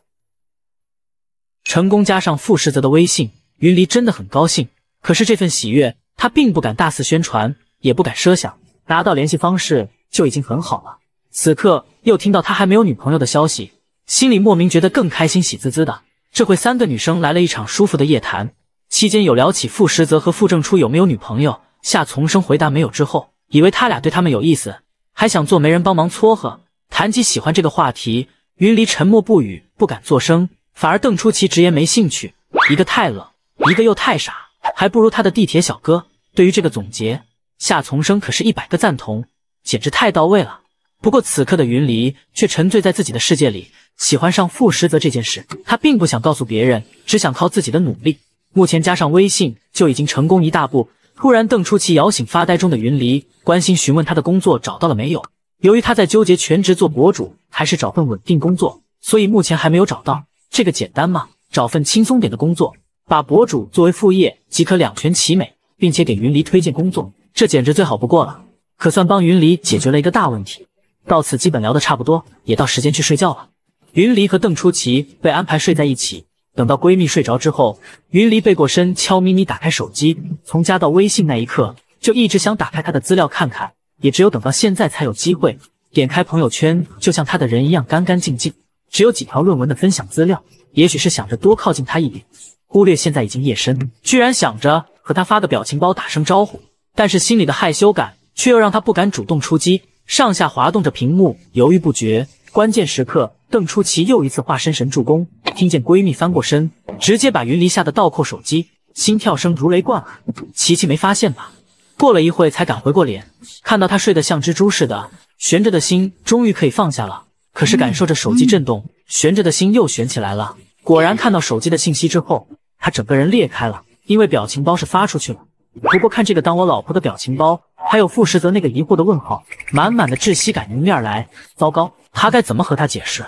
成功加上傅时泽的微信，云离真的很高兴。可是这份喜悦，他并不敢大肆宣传，也不敢奢想拿到联系方式就已经很好了。此刻又听到他还没有女朋友的消息，心里莫名觉得更开心，喜滋滋的。这会三个女生来了一场舒服的夜谈，期间有聊起傅时泽和傅正初有没有女朋友。夏从生回答没有之后，以为他俩对他们有意思，还想做媒人帮忙撮合。谈起喜欢这个话题。云离沉默不语，不敢作声，反而邓初奇直言没兴趣。一个太冷，一个又太傻，还不如他的地铁小哥。对于这个总结，夏从生可是一百个赞同，简直太到位了。不过此刻的云离却沉醉在自己的世界里，喜欢上傅时泽这件事，他并不想告诉别人，只想靠自己的努力。目前加上微信就已经成功一大步。突然，邓初奇摇醒发呆中的云离，关心询问他的工作找到了没有。由于他在纠结全职做博主。还是找份稳定工作，所以目前还没有找到。这个简单吗？找份轻松点的工作，把博主作为副业即可两全其美，并且给云离推荐工作，这简直最好不过了，可算帮云离解决了一个大问题。到此基本聊得差不多，也到时间去睡觉了。云离和邓初奇被安排睡在一起，等到闺蜜睡着之后，云离背过身悄咪咪打开手机，从加到微信那一刻，就一直想打开他的资料看看，也只有等到现在才有机会。点开朋友圈，就像他的人一样干干净净，只有几条论文的分享资料。也许是想着多靠近他一点，忽略现在已经夜深，居然想着和他发个表情包打声招呼。但是心里的害羞感却又让他不敢主动出击，上下滑动着屏幕，犹豫不决。关键时刻，邓初奇又一次化身神助攻，听见闺蜜翻过身，直接把云离吓得倒扣手机，心跳声如雷贯耳。琪琪没发现吧？过了一会才敢回过脸，看到他睡得像蜘蛛似的，悬着的心终于可以放下了。可是感受着手机震动，悬着的心又悬起来了。果然看到手机的信息之后，他整个人裂开了，因为表情包是发出去了。不过看这个“当我老婆”的表情包，还有傅时泽那个疑惑的问号，满满的窒息感迎面而来。糟糕，他该怎么和他解释？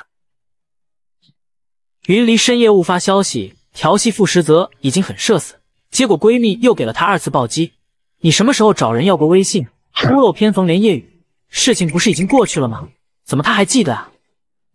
云离深夜误发消息调戏傅时泽已经很社死，结果闺蜜又给了他二次暴击。你什么时候找人要过微信？屋漏偏逢连夜雨，事情不是已经过去了吗？怎么他还记得啊？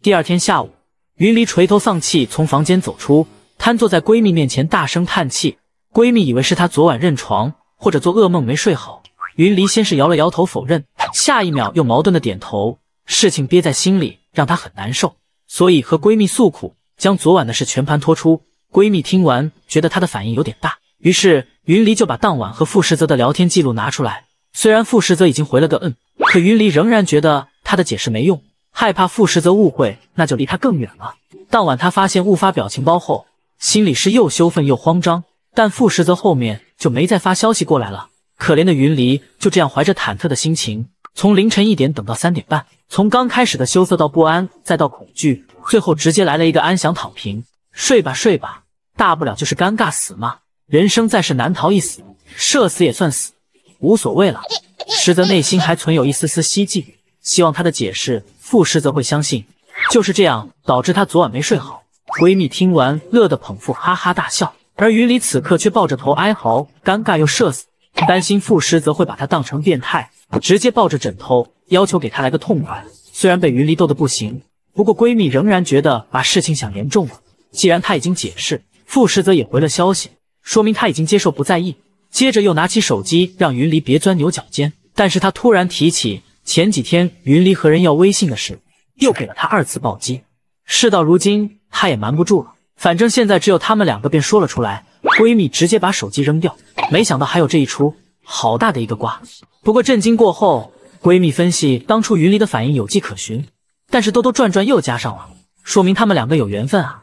第二天下午，云离垂头丧气从房间走出，瘫坐在闺蜜面前，大声叹气。闺蜜以为是她昨晚认床或者做噩梦没睡好。云离先是摇了摇头否认，下一秒又矛盾的点头。事情憋在心里，让她很难受，所以和闺蜜诉苦，将昨晚的事全盘托出。闺蜜听完，觉得她的反应有点大。于是云离就把当晚和傅时泽的聊天记录拿出来。虽然傅时泽已经回了个嗯，可云离仍然觉得他的解释没用，害怕傅时泽误会，那就离他更远了。当晚他发现误发表情包后，心里是又羞愤又慌张。但傅时泽后面就没再发消息过来了。可怜的云离就这样怀着忐忑的心情，从凌晨一点等到三点半，从刚开始的羞涩到不安，再到恐惧，最后直接来了一个安详躺平，睡吧睡吧，大不了就是尴尬死嘛。人生在世难逃一死，社死也算死，无所谓了。实则内心还存有一丝丝希冀，希望他的解释傅石则会相信。就是这样，导致他昨晚没睡好。闺蜜听完乐得捧腹，哈哈大笑。而云离此刻却抱着头哀嚎，尴尬又社死，担心傅石则会把她当成变态，直接抱着枕头要求给他来个痛快。虽然被云离逗得不行，不过闺蜜仍然觉得把事情想严重了。既然他已经解释，傅石则也回了消息。说明他已经接受不在意，接着又拿起手机让云离别钻牛角尖，但是他突然提起前几天云离和人要微信的事，又给了他二次暴击。事到如今，他也瞒不住了，反正现在只有他们两个，便说了出来。闺蜜直接把手机扔掉，没想到还有这一出，好大的一个瓜！不过震惊过后，闺蜜分析当初云离的反应有迹可循，但是兜兜转转又加上了，说明他们两个有缘分啊。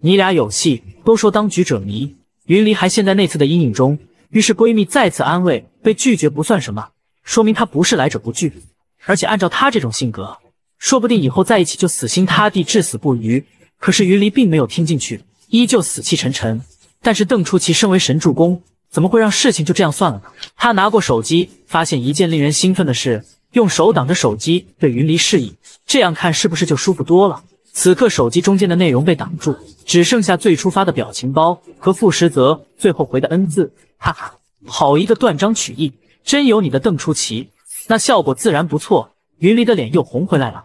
你俩有戏，都说当局者迷。云离还陷在那次的阴影中，于是闺蜜再次安慰，被拒绝不算什么，说明她不是来者不拒，而且按照她这种性格，说不定以后在一起就死心塌地，至死不渝。可是云离并没有听进去，依旧死气沉沉。但是邓初奇身为神助攻，怎么会让事情就这样算了呢？他拿过手机，发现一件令人兴奋的事，用手挡着手机对云离示意，这样看是不是就舒服多了？此刻手机中间的内容被挡住，只剩下最初发的表情包和傅时泽最后回的“ N 字。哈哈，好一个断章取义，真有你的，邓出奇！那效果自然不错。云离的脸又红回来了。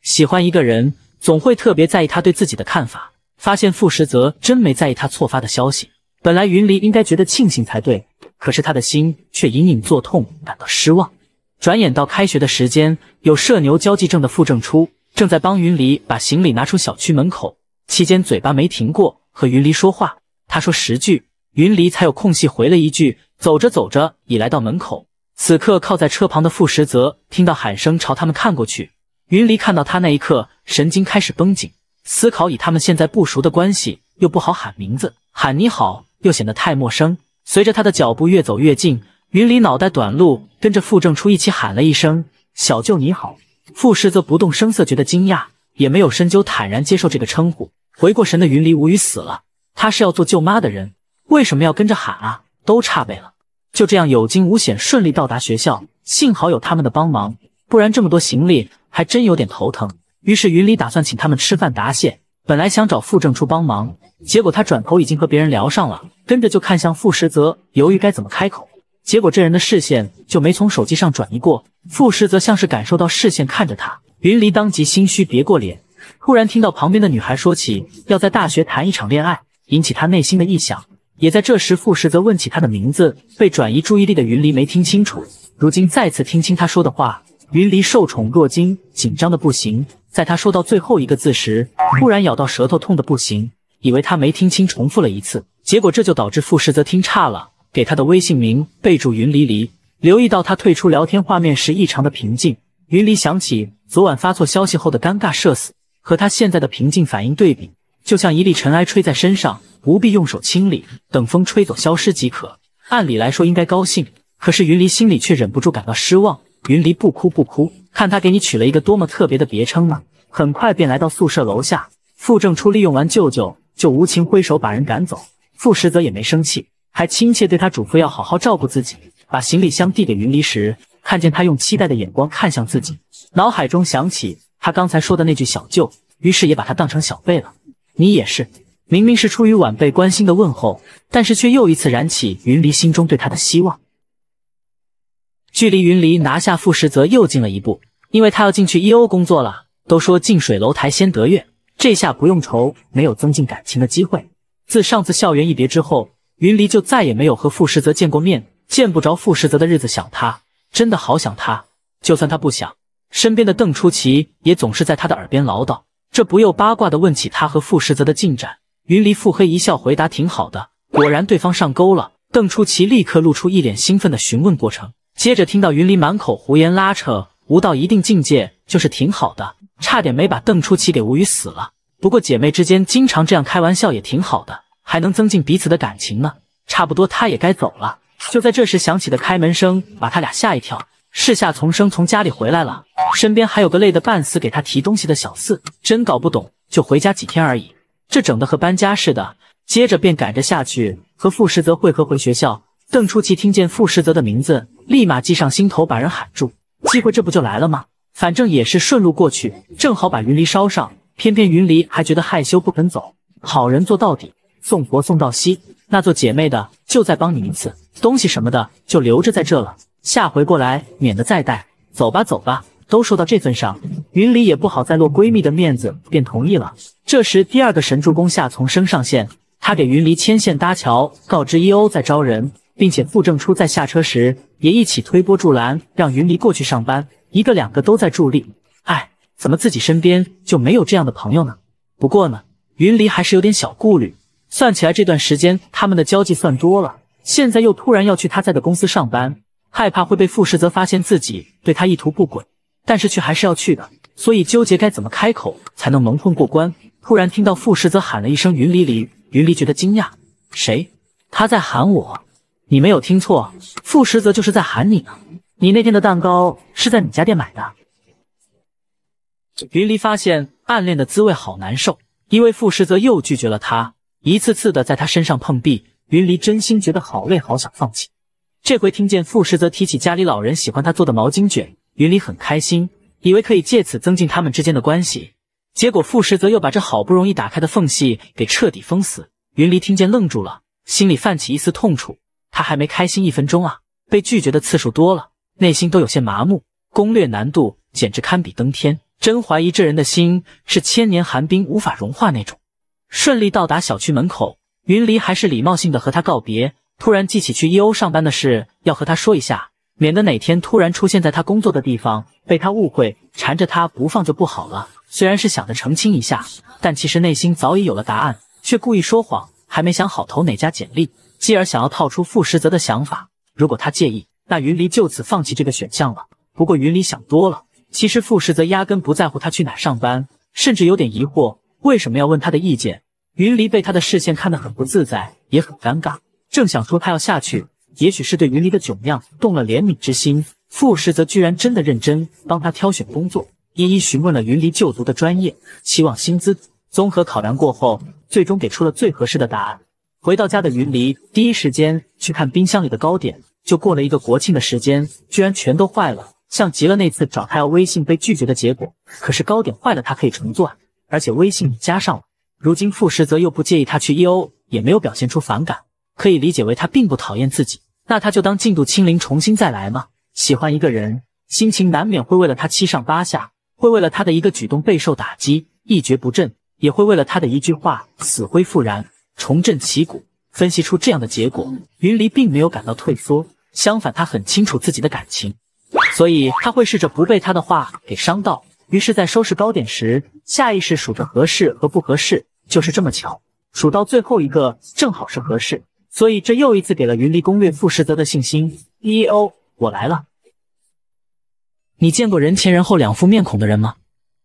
喜欢一个人，总会特别在意他对自己的看法。发现傅时泽真没在意他错发的消息，本来云离应该觉得庆幸才对，可是他的心却隐隐作痛，感到失望。转眼到开学的时间，有社牛交际症的傅正初。正在帮云离把行李拿出小区门口，期间嘴巴没停过和云离说话。他说十句，云离才有空隙回了一句。走着走着，已来到门口。此刻靠在车旁的傅时泽听到喊声，朝他们看过去。云离看到他那一刻，神经开始绷紧，思考以他们现在不熟的关系，又不好喊名字，喊你好又显得太陌生。随着他的脚步越走越近，云离脑袋短路，跟着傅正初一起喊了一声：“小舅你好。”傅时则不动声色，觉得惊讶，也没有深究，坦然接受这个称呼。回过神的云离无语死了，他是要做舅妈的人，为什么要跟着喊啊？都差辈了。就这样有惊无险顺利到达学校，幸好有他们的帮忙，不然这么多行李还真有点头疼。于是云离打算请他们吃饭答谢，本来想找傅正初帮忙，结果他转头已经和别人聊上了，跟着就看向傅时则，犹豫该怎么开口。结果这人的视线就没从手机上转移过。傅时则像是感受到视线看着他，云离当即心虚，别过脸。突然听到旁边的女孩说起要在大学谈一场恋爱，引起他内心的异想。也在这时，傅时则问起他的名字，被转移注意力的云离没听清楚。如今再次听清他说的话，云离受宠若惊，紧张的不行。在他说到最后一个字时，突然咬到舌头，痛的不行，以为他没听清，重复了一次。结果这就导致傅时则听差了。给他的微信名备注“云离离”，留意到他退出聊天画面时异常的平静。云离想起昨晚发错消息后的尴尬社死，和他现在的平静反应对比，就像一粒尘埃吹在身上，不必用手清理，等风吹走消失即可。按理来说应该高兴，可是云离心里却忍不住感到失望。云离不哭不哭，看他给你取了一个多么特别的别称呢？很快便来到宿舍楼下，傅正初利用完舅舅就无情挥手把人赶走，傅时泽也没生气。还亲切对他嘱咐要好好照顾自己，把行李箱递给云离时，看见他用期待的眼光看向自己，脑海中想起他刚才说的那句“小舅”，于是也把他当成小辈了。你也是，明明是出于晚辈关心的问候，但是却又一次燃起云离心中对他的希望。距离云离拿下傅时泽又近了一步，因为他要进去一欧工作了。都说近水楼台先得月，这下不用愁没有增进感情的机会。自上次校园一别之后。云离就再也没有和傅时泽见过面，见不着傅时泽的日子，想他真的好想他。就算他不想，身边的邓初奇也总是在他的耳边唠叨，这不又八卦的问起他和傅时泽的进展。云离腹黑一笑，回答挺好的。果然对方上钩了，邓初奇立刻露出一脸兴奋的询问过程。接着听到云离满口胡言拉扯，无到一定境界就是挺好的，差点没把邓初奇给无语死了。不过姐妹之间经常这样开玩笑也挺好的。还能增进彼此的感情呢。差不多他也该走了。就在这时响起的开门声把他俩吓一跳。是夏从生从家里回来了，身边还有个累得半死给他提东西的小四。真搞不懂，就回家几天而已，这整的和搬家似的。接着便赶着下去和傅时泽汇合回学校。邓初奇听见傅时泽的名字，立马记上心头，把人喊住。机会这不就来了吗？反正也是顺路过去，正好把云离捎上。偏偏云离还觉得害羞不肯走。好人做到底。送佛送到西，那做姐妹的就再帮你一次，东西什么的就留着在这了，下回过来免得再带。走吧，走吧，都说到这份上，云离也不好再落闺蜜的面子，便同意了。这时第二个神助攻夏从升上线，他给云离牵线搭桥，告知伊欧在招人，并且傅正初在下车时也一起推波助澜，让云离过去上班。一个两个都在助力，哎，怎么自己身边就没有这样的朋友呢？不过呢，云离还是有点小顾虑。算起来这段时间他们的交际算多了，现在又突然要去他在的公司上班，害怕会被傅时泽发现自己对他意图不轨，但是却还是要去的，所以纠结该怎么开口才能蒙混过关。突然听到傅时泽喊了一声“云离离”，云离觉得惊讶：“谁？他在喊我？你没有听错，傅时泽就是在喊你呢。”你那天的蛋糕是在你家店买的？云离发现暗恋的滋味好难受，因为傅时泽又拒绝了他。一次次的在他身上碰壁，云离真心觉得好累，好想放弃。这回听见傅时则提起家里老人喜欢他做的毛巾卷，云离很开心，以为可以借此增进他们之间的关系。结果傅时则又把这好不容易打开的缝隙给彻底封死。云离听见愣住了，心里泛起一丝痛楚。他还没开心一分钟啊，被拒绝的次数多了，内心都有些麻木。攻略难度简直堪比登天，真怀疑这人的心是千年寒冰无法融化那种。顺利到达小区门口，云离还是礼貌性的和他告别。突然记起去 e 欧上班的事，要和他说一下，免得哪天突然出现在他工作的地方，被他误会缠着他不放就不好了。虽然是想着澄清一下，但其实内心早已有了答案，却故意说谎。还没想好投哪家简历，继而想要套出傅时泽的想法。如果他介意，那云离就此放弃这个选项了。不过云离想多了，其实傅时泽压根不在乎他去哪上班，甚至有点疑惑为什么要问他的意见。云离被他的视线看得很不自在，也很尴尬，正想说他要下去，也许是对云离的窘样动了怜悯之心，傅氏则居然真的认真帮他挑选工作，一一询问了云离就读的专业、期望薪资，综合考量过后，最终给出了最合适的答案。回到家的云离第一时间去看冰箱里的糕点，就过了一个国庆的时间，居然全都坏了，像极了那次找他要微信被拒绝的结果。可是糕点坏了，他可以重做，而且微信也加上了。如今傅时则又不介意他去 e 欧，也没有表现出反感，可以理解为他并不讨厌自己。那他就当进度清零，重新再来吗？喜欢一个人，心情难免会为了他七上八下，会为了他的一个举动备受打击，一蹶不振，也会为了他的一句话死灰复燃，重振旗鼓。分析出这样的结果，云离并没有感到退缩，相反，他很清楚自己的感情，所以他会试着不被他的话给伤到。于是，在收拾糕点时，下意识数着合适和不合适。就是这么巧，数到最后一个正好是合适，所以这又一次给了云离攻略傅实泽的信心。一，欧，我来了。你见过人前人后两副面孔的人吗？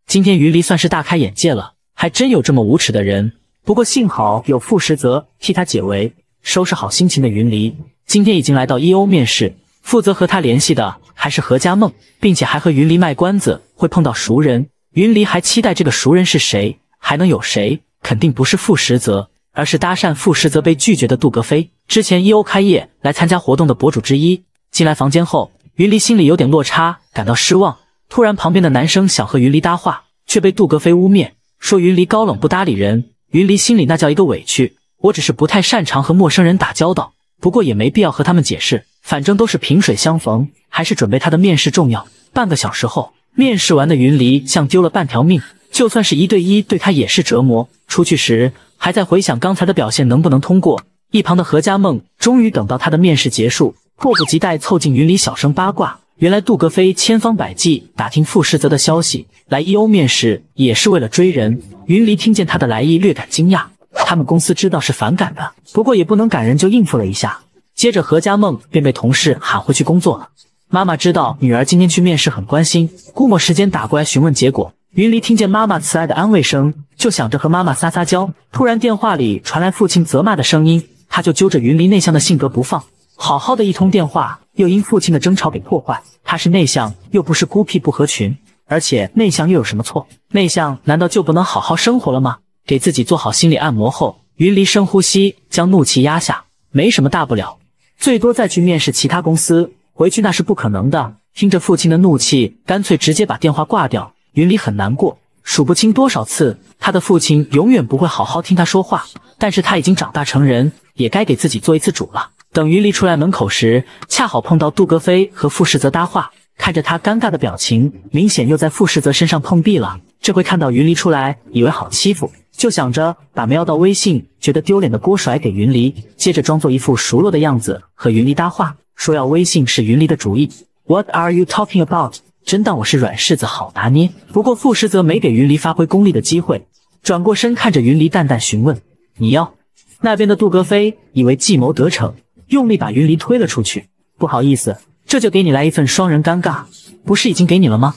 今天云离算是大开眼界了，还真有这么无耻的人。不过幸好有傅时泽替他解围。收拾好心情的云离，今天已经来到一欧面试。负责和他联系的还是何家梦，并且还和云离卖关子，会碰到熟人。云离还期待这个熟人是谁，还能有谁？肯定不是傅实则，而是搭讪傅实则被拒绝的杜格飞。之前伊欧开业来参加活动的博主之一，进来房间后，云离心里有点落差，感到失望。突然，旁边的男生想和云离搭话，却被杜格飞污蔑说云离高冷不搭理人。云离心里那叫一个委屈。我只是不太擅长和陌生人打交道，不过也没必要和他们解释，反正都是萍水相逢，还是准备他的面试重要。半个小时后，面试完的云离像丢了半条命。就算是一对一对，他也是折磨。出去时还在回想刚才的表现能不能通过。一旁的何家梦终于等到他的面试结束，迫不及待凑近云里小声八卦。原来杜格飞千方百计打听傅时泽的消息，来伊欧面试也是为了追人。云离听见他的来意，略感惊讶。他们公司知道是反感的，不过也不能赶人，就应付了一下。接着何家梦便被同事喊回去工作了。妈妈知道女儿今天去面试，很关心，估摸时间打过来询问结果。云离听见妈妈慈爱的安慰声，就想着和妈妈撒撒娇。突然，电话里传来父亲责骂的声音，他就揪着云离内向的性格不放。好好的一通电话，又因父亲的争吵给破坏。他是内向，又不是孤僻不合群，而且内向又有什么错？内向难道就不能好好生活了吗？给自己做好心理按摩后，云离深呼吸，将怒气压下。没什么大不了，最多再去面试其他公司，回去那是不可能的。听着父亲的怒气，干脆直接把电话挂掉。云离很难过，数不清多少次，他的父亲永远不会好好听他说话。但是他已经长大成人，也该给自己做一次主了。等云离出来门口时，恰好碰到杜格飞和傅时泽搭话，看着他尴尬的表情，明显又在傅时泽身上碰壁了。这回看到云离出来，以为好欺负，就想着把没要到微信觉得丢脸的锅甩给云离，接着装作一副熟络的样子和云离搭话，说要微信是云离的主意。What are you talking about? 真当我是软柿子好拿捏？不过傅时泽没给云离发挥功力的机会，转过身看着云离，淡淡询问：“你要？”那边的杜格飞以为计谋得逞，用力把云离推了出去。不好意思，这就给你来一份双人尴尬。不是已经给你了吗？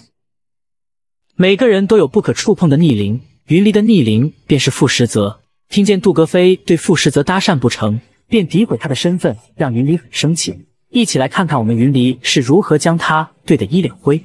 每个人都有不可触碰的逆鳞，云离的逆鳞便是傅时泽。听见杜格飞对傅时泽搭讪不成，便诋毁他的身份，让云离很生气。一起来看看我们云离是如何将他怼得一脸灰。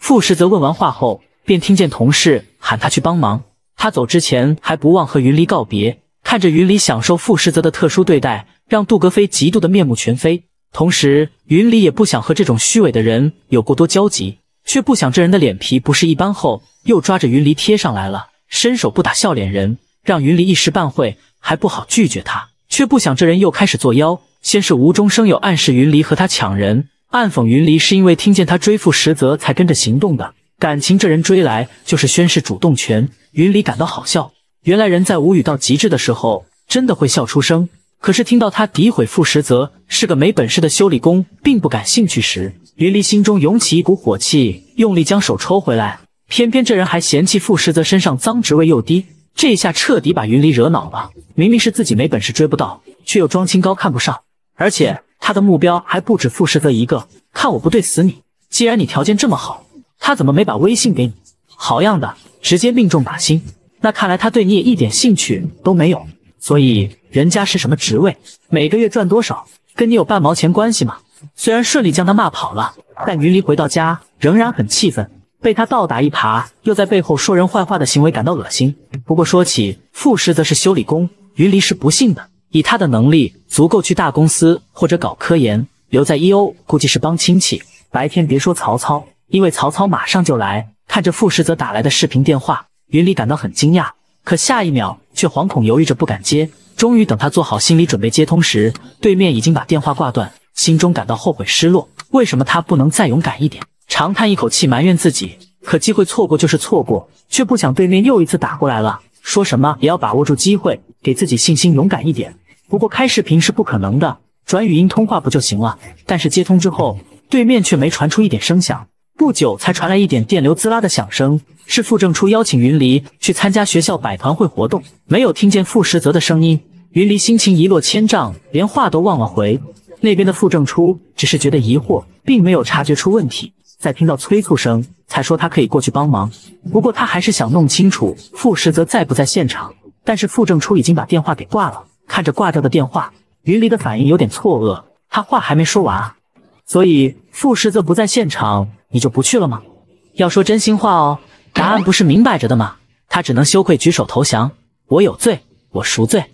傅时泽问完话后，便听见同事喊他去帮忙。他走之前还不忘和云离告别，看着云离享受傅时泽的特殊对待，让杜格飞极度的面目全非。同时，云离也不想和这种虚伪的人有过多交集，却不想这人的脸皮不是一般厚，又抓着云离贴上来了。伸手不打笑脸人，让云离一时半会还不好拒绝他，却不想这人又开始作妖，先是无中生有暗示云离和他抢人。暗讽云离是因为听见他追傅实则才跟着行动的，感情这人追来就是宣示主动权。云离感到好笑，原来人在无语到极致的时候真的会笑出声。可是听到他诋毁傅实则是个没本事的修理工，并不感兴趣时，云离心中涌起一股火气，用力将手抽回来。偏偏这人还嫌弃傅实则身上脏职位又低，这一下彻底把云离惹恼了。明明是自己没本事追不到，却又装清高看不上，而且。他的目标还不止傅时泽一个，看我不对死你！既然你条件这么好，他怎么没把微信给你？好样的，直接命中靶心。那看来他对你也一点兴趣都没有。所以人家是什么职位，每个月赚多少，跟你有半毛钱关系吗？虽然顺利将他骂跑了，但云离回到家仍然很气愤，被他倒打一耙又在背后说人坏话的行为感到恶心。不过说起傅时泽是修理工，云离是不信的。以他的能力，足够去大公司或者搞科研。留在伊欧，估计是帮亲戚。白天别说曹操，因为曹操马上就来。看着傅时泽打来的视频电话，云里感到很惊讶，可下一秒却惶恐犹豫着不敢接。终于等他做好心理准备接通时，对面已经把电话挂断，心中感到后悔失落。为什么他不能再勇敢一点？长叹一口气，埋怨自己。可机会错过就是错过，却不想对面又一次打过来了，说什么也要把握住机会，给自己信心，勇敢一点。不过开视频是不可能的，转语音通话不就行了？但是接通之后，对面却没传出一点声响，不久才传来一点电流滋啦的响声。是傅正初邀请云离去参加学校百团会活动，没有听见傅时泽的声音，云离心情一落千丈，连话都忘了回。那边的傅正初只是觉得疑惑，并没有察觉出问题，在听到催促声，才说他可以过去帮忙。不过他还是想弄清楚傅时泽在不在现场，但是傅正初已经把电话给挂了。看着挂掉的电话，云离的反应有点错愕。他话还没说完啊，所以傅时泽不在现场，你就不去了吗？要说真心话哦，答案不是明摆着的吗？他只能羞愧举手投降。我有罪，我赎罪。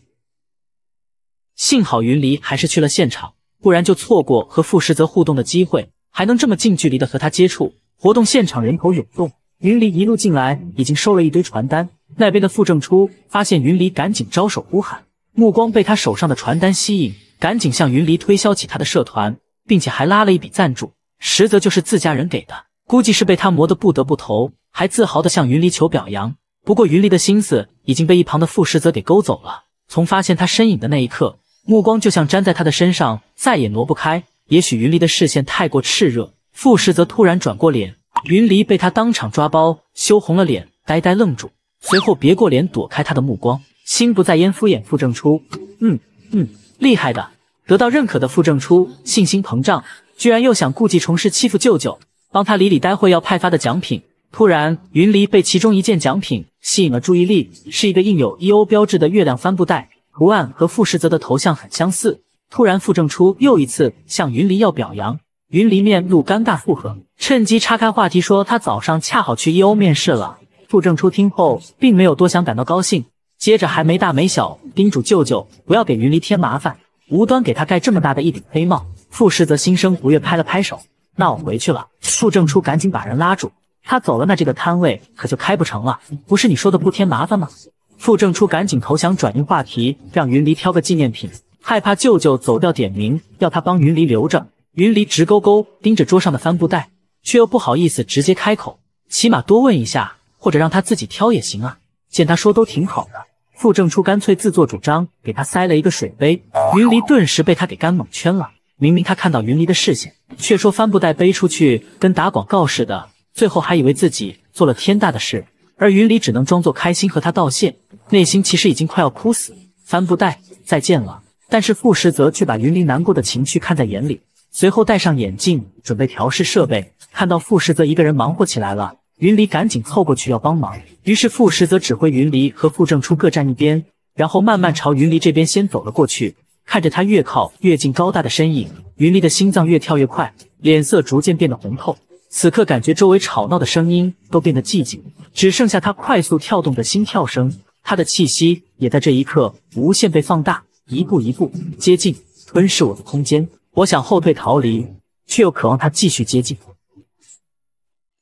幸好云离还是去了现场，不然就错过和傅时泽互动的机会，还能这么近距离的和他接触。活动现场人头涌动，云离一路进来已经收了一堆传单。那边的傅正初发现云离，赶紧招手呼喊。目光被他手上的传单吸引，赶紧向云离推销起他的社团，并且还拉了一笔赞助，实则就是自家人给的，估计是被他磨得不得不投，还自豪的向云离求表扬。不过云离的心思已经被一旁的傅时泽给勾走了，从发现他身影的那一刻，目光就像粘在他的身上，再也挪不开。也许云离的视线太过炽热，傅时泽突然转过脸，云离被他当场抓包，羞红了脸，呆呆愣住，随后别过脸躲开他的目光。心不在焉，敷衍傅正初。嗯嗯，厉害的，得到认可的傅正初信心膨胀，居然又想故技重施欺负舅舅，帮他理理待会要派发的奖品。突然，云离被其中一件奖品吸引了注意力，是一个印有 E O 标志的月亮帆布袋，图案和傅时泽的头像很相似。突然，傅正初又一次向云离要表扬，云离面露尴尬附和，趁机岔开话题说他早上恰好去 E O 面试了。傅正初听后并没有多想，感到高兴。接着还没大没小，叮嘱舅舅不要给云离添麻烦，无端给他盖这么大的一顶黑帽。傅氏则心生不悦，拍了拍手：“那我回去了。”傅正初赶紧把人拉住：“他走了，那这个摊位可就开不成了。不是你说的不添麻烦吗？”傅正初赶紧投降，转移话题，让云离挑个纪念品，害怕舅舅走掉点名要他帮云离留着。云离直勾勾盯着桌上的帆布袋，却又不好意思直接开口，起码多问一下，或者让他自己挑也行啊。见他说都挺好的，傅正初干脆自作主张给他塞了一个水杯，云离顿时被他给干蒙圈了。明明他看到云离的视线，却说帆布袋背出去跟打广告似的，最后还以为自己做了天大的事，而云离只能装作开心和他道谢，内心其实已经快要哭死。帆布袋，再见了。但是傅时泽却把云离难过的情绪看在眼里，随后戴上眼镜准备调试设备，看到傅时泽一个人忙活起来了。云离赶紧凑过去要帮忙，于是傅时则指挥云离和傅正初各站一边，然后慢慢朝云离这边先走了过去。看着他越靠越近高大的身影，云离的心脏越跳越快，脸色逐渐变得红透。此刻感觉周围吵闹的声音都变得寂静，只剩下他快速跳动的心跳声。他的气息也在这一刻无限被放大，一步一步接近，吞噬我的空间。我想后退逃离，却又渴望他继续接近。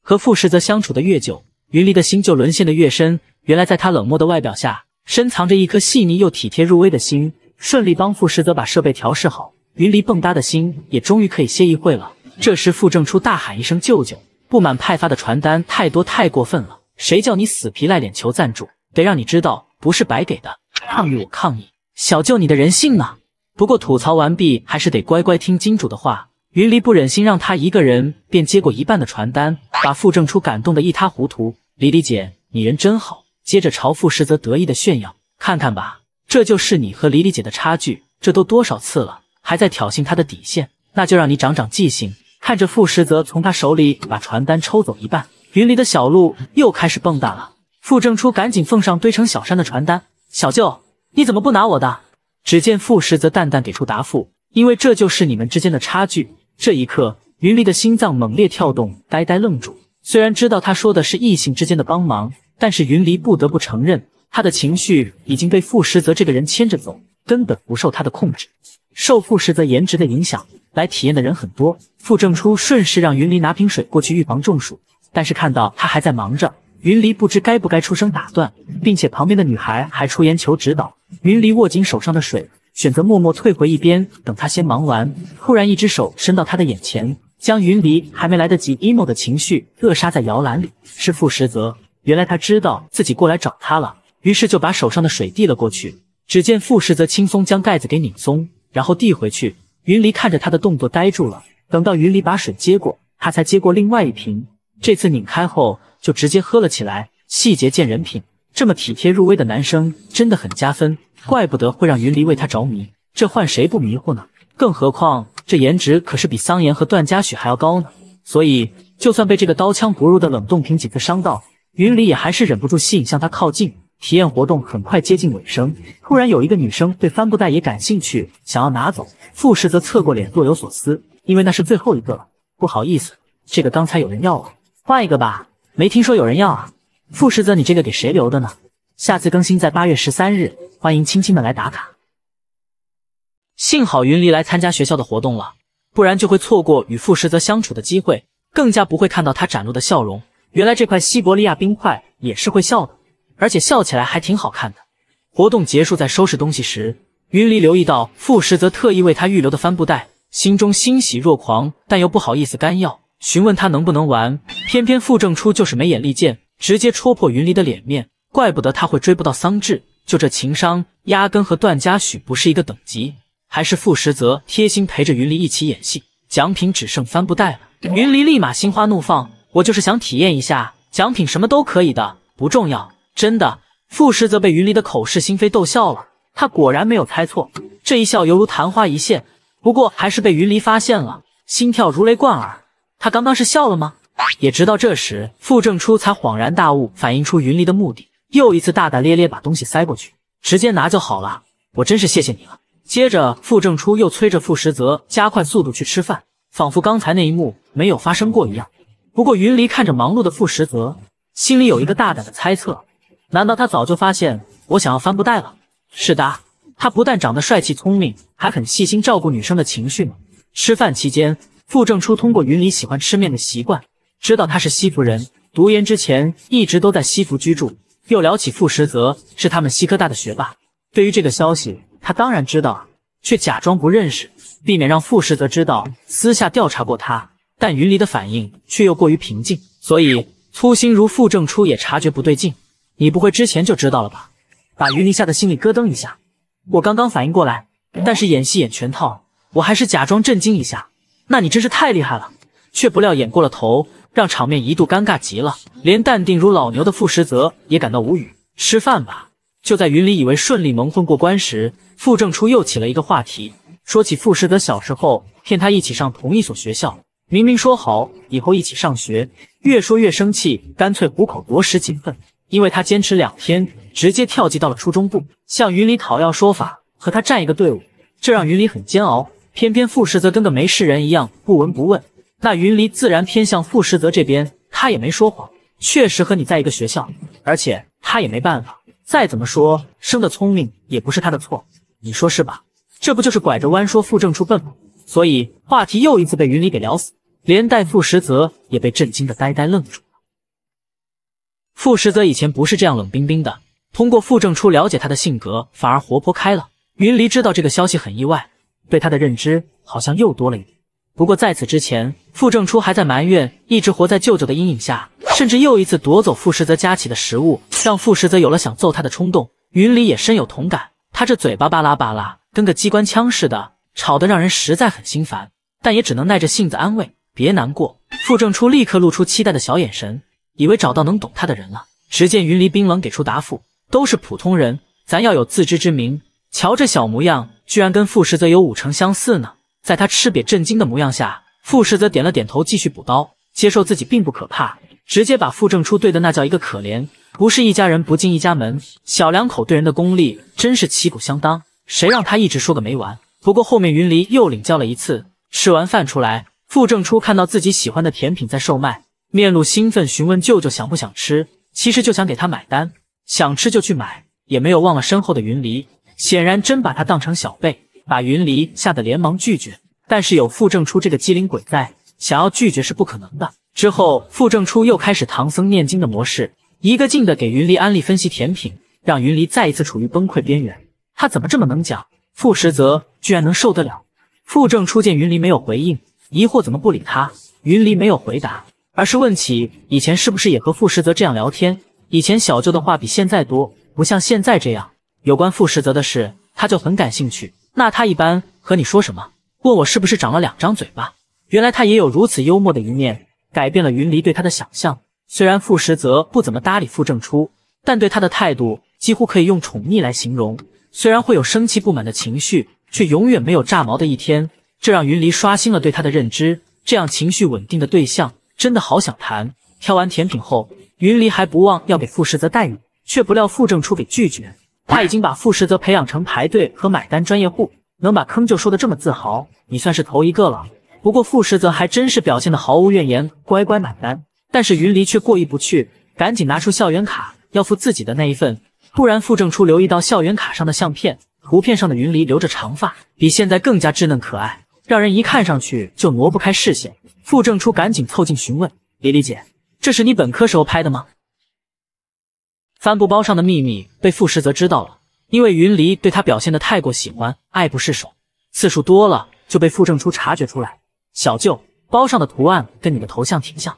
和傅时泽相处的越久，云离的心就沦陷的越深。原来在他冷漠的外表下，深藏着一颗细腻又体贴入微的心。顺利帮傅时泽把设备调试好，云离蹦哒的心也终于可以歇一会了。这时傅正初大喊一声：“舅舅！”不满派发的传单太多，太过分了。谁叫你死皮赖脸求赞助，得让你知道不是白给的。抗议我抗议，小舅你的人性呢？不过吐槽完毕，还是得乖乖听金主的话。云离不忍心让他一个人，便接过一半的传单，把傅正初感动得一塌糊涂。李离姐，你人真好。接着朝傅时则得意的炫耀：“看看吧，这就是你和李离姐的差距。这都多少次了，还在挑衅她的底线，那就让你长长记性。”看着傅时则从他手里把传单抽走一半，云离的小鹿又开始蹦跶了。傅正初赶紧奉上堆成小山的传单：“小舅，你怎么不拿我的？”只见傅时则淡淡给出答复：“因为这就是你们之间的差距。”这一刻，云离的心脏猛烈跳动，呆呆愣住。虽然知道他说的是异性之间的帮忙，但是云离不得不承认，他的情绪已经被傅时泽这个人牵着走，根本不受他的控制。受傅时泽颜值的影响，来体验的人很多。傅正初顺势让云离拿瓶水过去预防中暑，但是看到他还在忙着，云离不知该不该出声打断，并且旁边的女孩还出言求指导。云离握紧手上的水。选择默默退回一边，等他先忙完。突然，一只手伸到他的眼前，将云离还没来得及 emo 的情绪扼杀在摇篮里。是傅时泽，原来他知道自己过来找他了，于是就把手上的水递了过去。只见傅时泽轻松将盖子给拧松，然后递回去。云离看着他的动作呆住了。等到云离把水接过，他才接过另外一瓶。这次拧开后就直接喝了起来，细节见人品。这么体贴入微的男生真的很加分，怪不得会让云离为他着迷。这换谁不迷糊呢？更何况这颜值可是比桑延和段嘉许还要高呢。所以就算被这个刀枪不入的冷冻瓶几次伤到，云离也还是忍不住吸引向他靠近。体验活动很快接近尾声，突然有一个女生对帆布袋也感兴趣，想要拿走。傅氏则侧过脸若有所思，因为那是最后一个了。不好意思，这个刚才有人要了，换一个吧。没听说有人要啊。傅时泽，你这个给谁留的呢？下次更新在八月十三日，欢迎亲亲们来打卡。幸好云离来参加学校的活动了，不然就会错过与傅时泽相处的机会，更加不会看到他展露的笑容。原来这块西伯利亚冰块也是会笑的，而且笑起来还挺好看的。活动结束，在收拾东西时，云离留意到傅时泽特意为他预留的帆布袋，心中欣喜若狂，但又不好意思干要，询问他能不能玩。偏偏傅正初就是没眼力见。直接戳破云离的脸面，怪不得他会追不到桑稚，就这情商，压根和段嘉许不是一个等级。还是傅时泽贴心陪着云离一起演戏，奖品只剩帆布袋了。云离立马心花怒放，我就是想体验一下，奖品什么都可以的，不重要，真的。傅时泽被云离的口是心非逗笑了，他果然没有猜错。这一笑犹如昙花一现，不过还是被云离发现了，心跳如雷贯耳。他刚刚是笑了吗？也直到这时，傅正初才恍然大悟，反映出云离的目的，又一次大大咧咧把东西塞过去，直接拿就好了。我真是谢谢你了。接着，傅正初又催着傅时泽加快速度去吃饭，仿佛刚才那一幕没有发生过一样。不过，云离看着忙碌的傅时泽，心里有一个大胆的猜测：难道他早就发现我想要帆布袋了？是的，他不但长得帅气聪明，还很细心照顾女生的情绪吗？吃饭期间，傅正初通过云离喜欢吃面的习惯。知道他是西服人，读研之前一直都在西服居住。又聊起傅时泽是他们西科大的学霸，对于这个消息，他当然知道，却假装不认识，避免让傅时泽知道。私下调查过他，但云离的反应却又过于平静，所以粗心如傅正初也察觉不对劲。你不会之前就知道了吧？把云离吓得心里咯噔一下。我刚刚反应过来，但是演戏演全套，我还是假装震惊一下。那你真是太厉害了，却不料演过了头。让场面一度尴尬极了，连淡定如老牛的傅时泽也感到无语。吃饭吧。就在云里以为顺利蒙混过关时，傅正初又起了一个话题，说起傅时泽小时候骗他一起上同一所学校，明明说好以后一起上学，越说越生气，干脆虎口夺食，几愤，因为他坚持两天，直接跳级到了初中部，向云里讨要说法，和他站一个队伍，这让云里很煎熬。偏偏傅时泽跟个没事人一样，不闻不问。那云离自然偏向傅时泽这边，他也没说谎，确实和你在一个学校，而且他也没办法，再怎么说生的聪明也不是他的错，你说是吧？这不就是拐着弯说傅正初笨吗？所以话题又一次被云离给聊死，连带傅时泽也被震惊的呆呆愣住了。傅时泽以前不是这样冷冰冰的，通过傅正初了解他的性格，反而活泼开朗。云离知道这个消息很意外，对他的认知好像又多了一点。不过在此之前，傅正初还在埋怨一直活在舅舅的阴影下，甚至又一次夺走傅时泽夹起的食物，让傅时泽有了想揍他的冲动。云离也深有同感，他这嘴巴巴拉巴拉，跟个机关枪似的，吵得让人实在很心烦，但也只能耐着性子安慰，别难过。傅正初立刻露出期待的小眼神，以为找到能懂他的人了。只见云离冰冷给出答复：“都是普通人，咱要有自知之明。瞧这小模样，居然跟傅时泽有五成相似呢。”在他吃瘪震惊的模样下，傅氏则点了点头，继续补刀。接受自己并不可怕，直接把傅正初对的那叫一个可怜。不是一家人不进一家门，小两口对人的功力真是旗鼓相当。谁让他一直说个没完？不过后面云离又领教了一次。吃完饭出来，傅正初看到自己喜欢的甜品在售卖，面露兴奋，询问舅舅想不想吃。其实就想给他买单，想吃就去买，也没有忘了身后的云离，显然真把他当成小辈。把云离吓得连忙拒绝，但是有傅正初这个机灵鬼在，想要拒绝是不可能的。之后，傅正初又开始唐僧念经的模式，一个劲的给云离安利分析甜品，让云离再一次处于崩溃边缘。他怎么这么能讲？傅时泽居然能受得了。傅正初见云离没有回应，疑惑怎么不理他。云离没有回答，而是问起以前是不是也和傅时泽这样聊天。以前小舅的话比现在多，不像现在这样，有关傅时泽的事，他就很感兴趣。那他一般和你说什么？问我是不是长了两张嘴巴？原来他也有如此幽默的一面，改变了云离对他的想象。虽然傅时泽不怎么搭理傅正初，但对他的态度几乎可以用宠溺来形容。虽然会有生气不满的情绪，却永远没有炸毛的一天，这让云离刷新了对他的认知。这样情绪稳定的对象，真的好想谈。挑完甜品后，云离还不忘要给傅时泽带遇，却不料傅正初给拒绝。他已经把傅时泽培养成排队和买单专业户，能把坑就说的这么自豪，你算是头一个了。不过傅时泽还真是表现的毫无怨言，乖乖买单。但是云离却过意不去，赶紧拿出校园卡要付自己的那一份。突然傅正初留意到校园卡上的相片，图片上的云离留着长发，比现在更加稚嫩可爱，让人一看上去就挪不开视线。傅正初赶紧凑近询问：“李丽姐，这是你本科时候拍的吗？”帆布包上的秘密被傅时泽知道了，因为云离对他表现的太过喜欢，爱不释手，次数多了就被傅正初察觉出来。小舅，包上的图案跟你的头像挺像，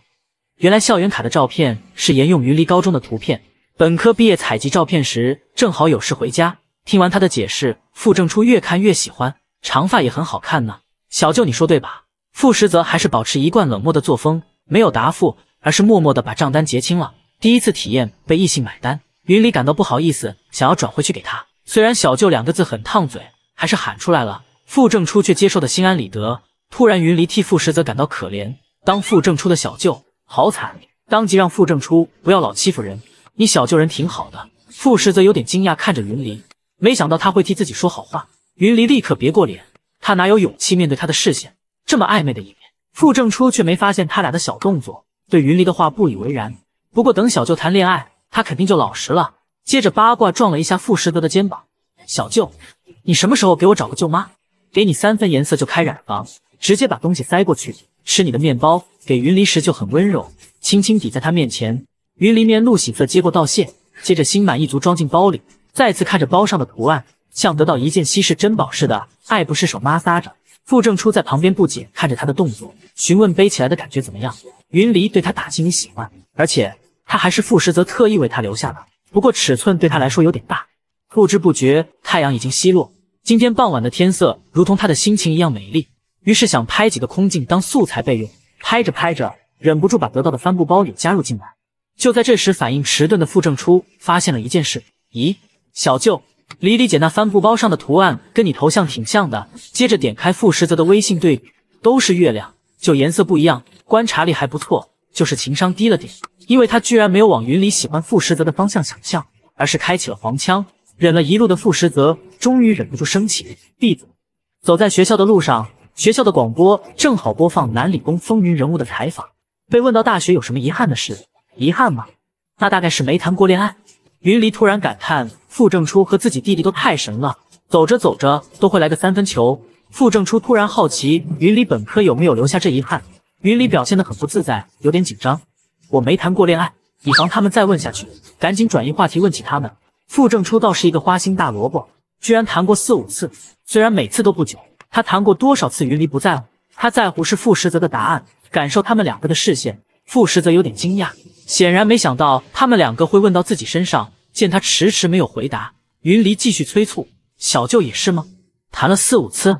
原来校园卡的照片是沿用云离高中的图片。本科毕业采集照片时，正好有事回家。听完他的解释，傅正初越看越喜欢，长发也很好看呢。小舅，你说对吧？傅时泽还是保持一贯冷漠的作风，没有答复，而是默默的把账单结清了。第一次体验被异性买单，云离感到不好意思，想要转回去给他。虽然“小舅”两个字很烫嘴，还是喊出来了。傅正初却接受的心安理得。突然，云离替傅时则感到可怜，当傅正初的小舅，好惨！当即让傅正初不要老欺负人，你小舅人挺好的。傅时则有点惊讶，看着云离，没想到他会替自己说好话。云离立刻别过脸，他哪有勇气面对他的视线？这么暧昧的一面，傅正初却没发现他俩的小动作，对云离的话不以为然。不过等小舅谈恋爱，他肯定就老实了。接着八卦撞了一下傅时德的肩膀，小舅，你什么时候给我找个舅妈？给你三分颜色就开染房，直接把东西塞过去，吃你的面包。给云离时就很温柔，轻轻抵在他面前。云离面露喜色接过道谢，接着心满意足装进包里，再次看着包上的图案，像得到一件稀世珍宝似的爱不释手摩挲着。傅正初在旁边不解看着他的动作，询问背起来的感觉怎么样。云离对他打心里喜欢，而且。他还是傅时则特意为他留下的，不过尺寸对他来说有点大。不知不觉，太阳已经西落。今天傍晚的天色如同他的心情一样美丽，于是想拍几个空镜当素材备用。拍着拍着，忍不住把得到的帆布包也加入进来。就在这时，反应迟钝的傅正初发现了一件事：“咦，小舅，李李姐那帆布包上的图案跟你头像挺像的。”接着点开傅时泽的微信对比，都是月亮，就颜色不一样。观察力还不错。就是情商低了点，因为他居然没有往云里喜欢傅时泽的方向想象，而是开启了黄腔。忍了一路的傅时泽终于忍不住生气，闭嘴！走在学校的路上，学校的广播正好播放南理工风云人物的采访。被问到大学有什么遗憾的事，遗憾吗？那大概是没谈过恋爱。云里突然感叹，傅正初和自己弟弟都太神了，走着走着都会来个三分球。傅正初突然好奇，云里本科有没有留下这遗憾？云离表现得很不自在，有点紧张。我没谈过恋爱，以防他们再问下去，赶紧转移话题，问起他们。傅正初倒是一个花心大萝卜，居然谈过四五次，虽然每次都不久。他谈过多少次，云离不在乎，他在乎是傅时则的答案。感受他们两个的视线，傅时则有点惊讶，显然没想到他们两个会问到自己身上。见他迟迟没有回答，云离继续催促：“小舅也是吗？谈了四五次，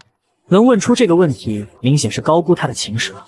能问出这个问题，明显是高估他的情史了。”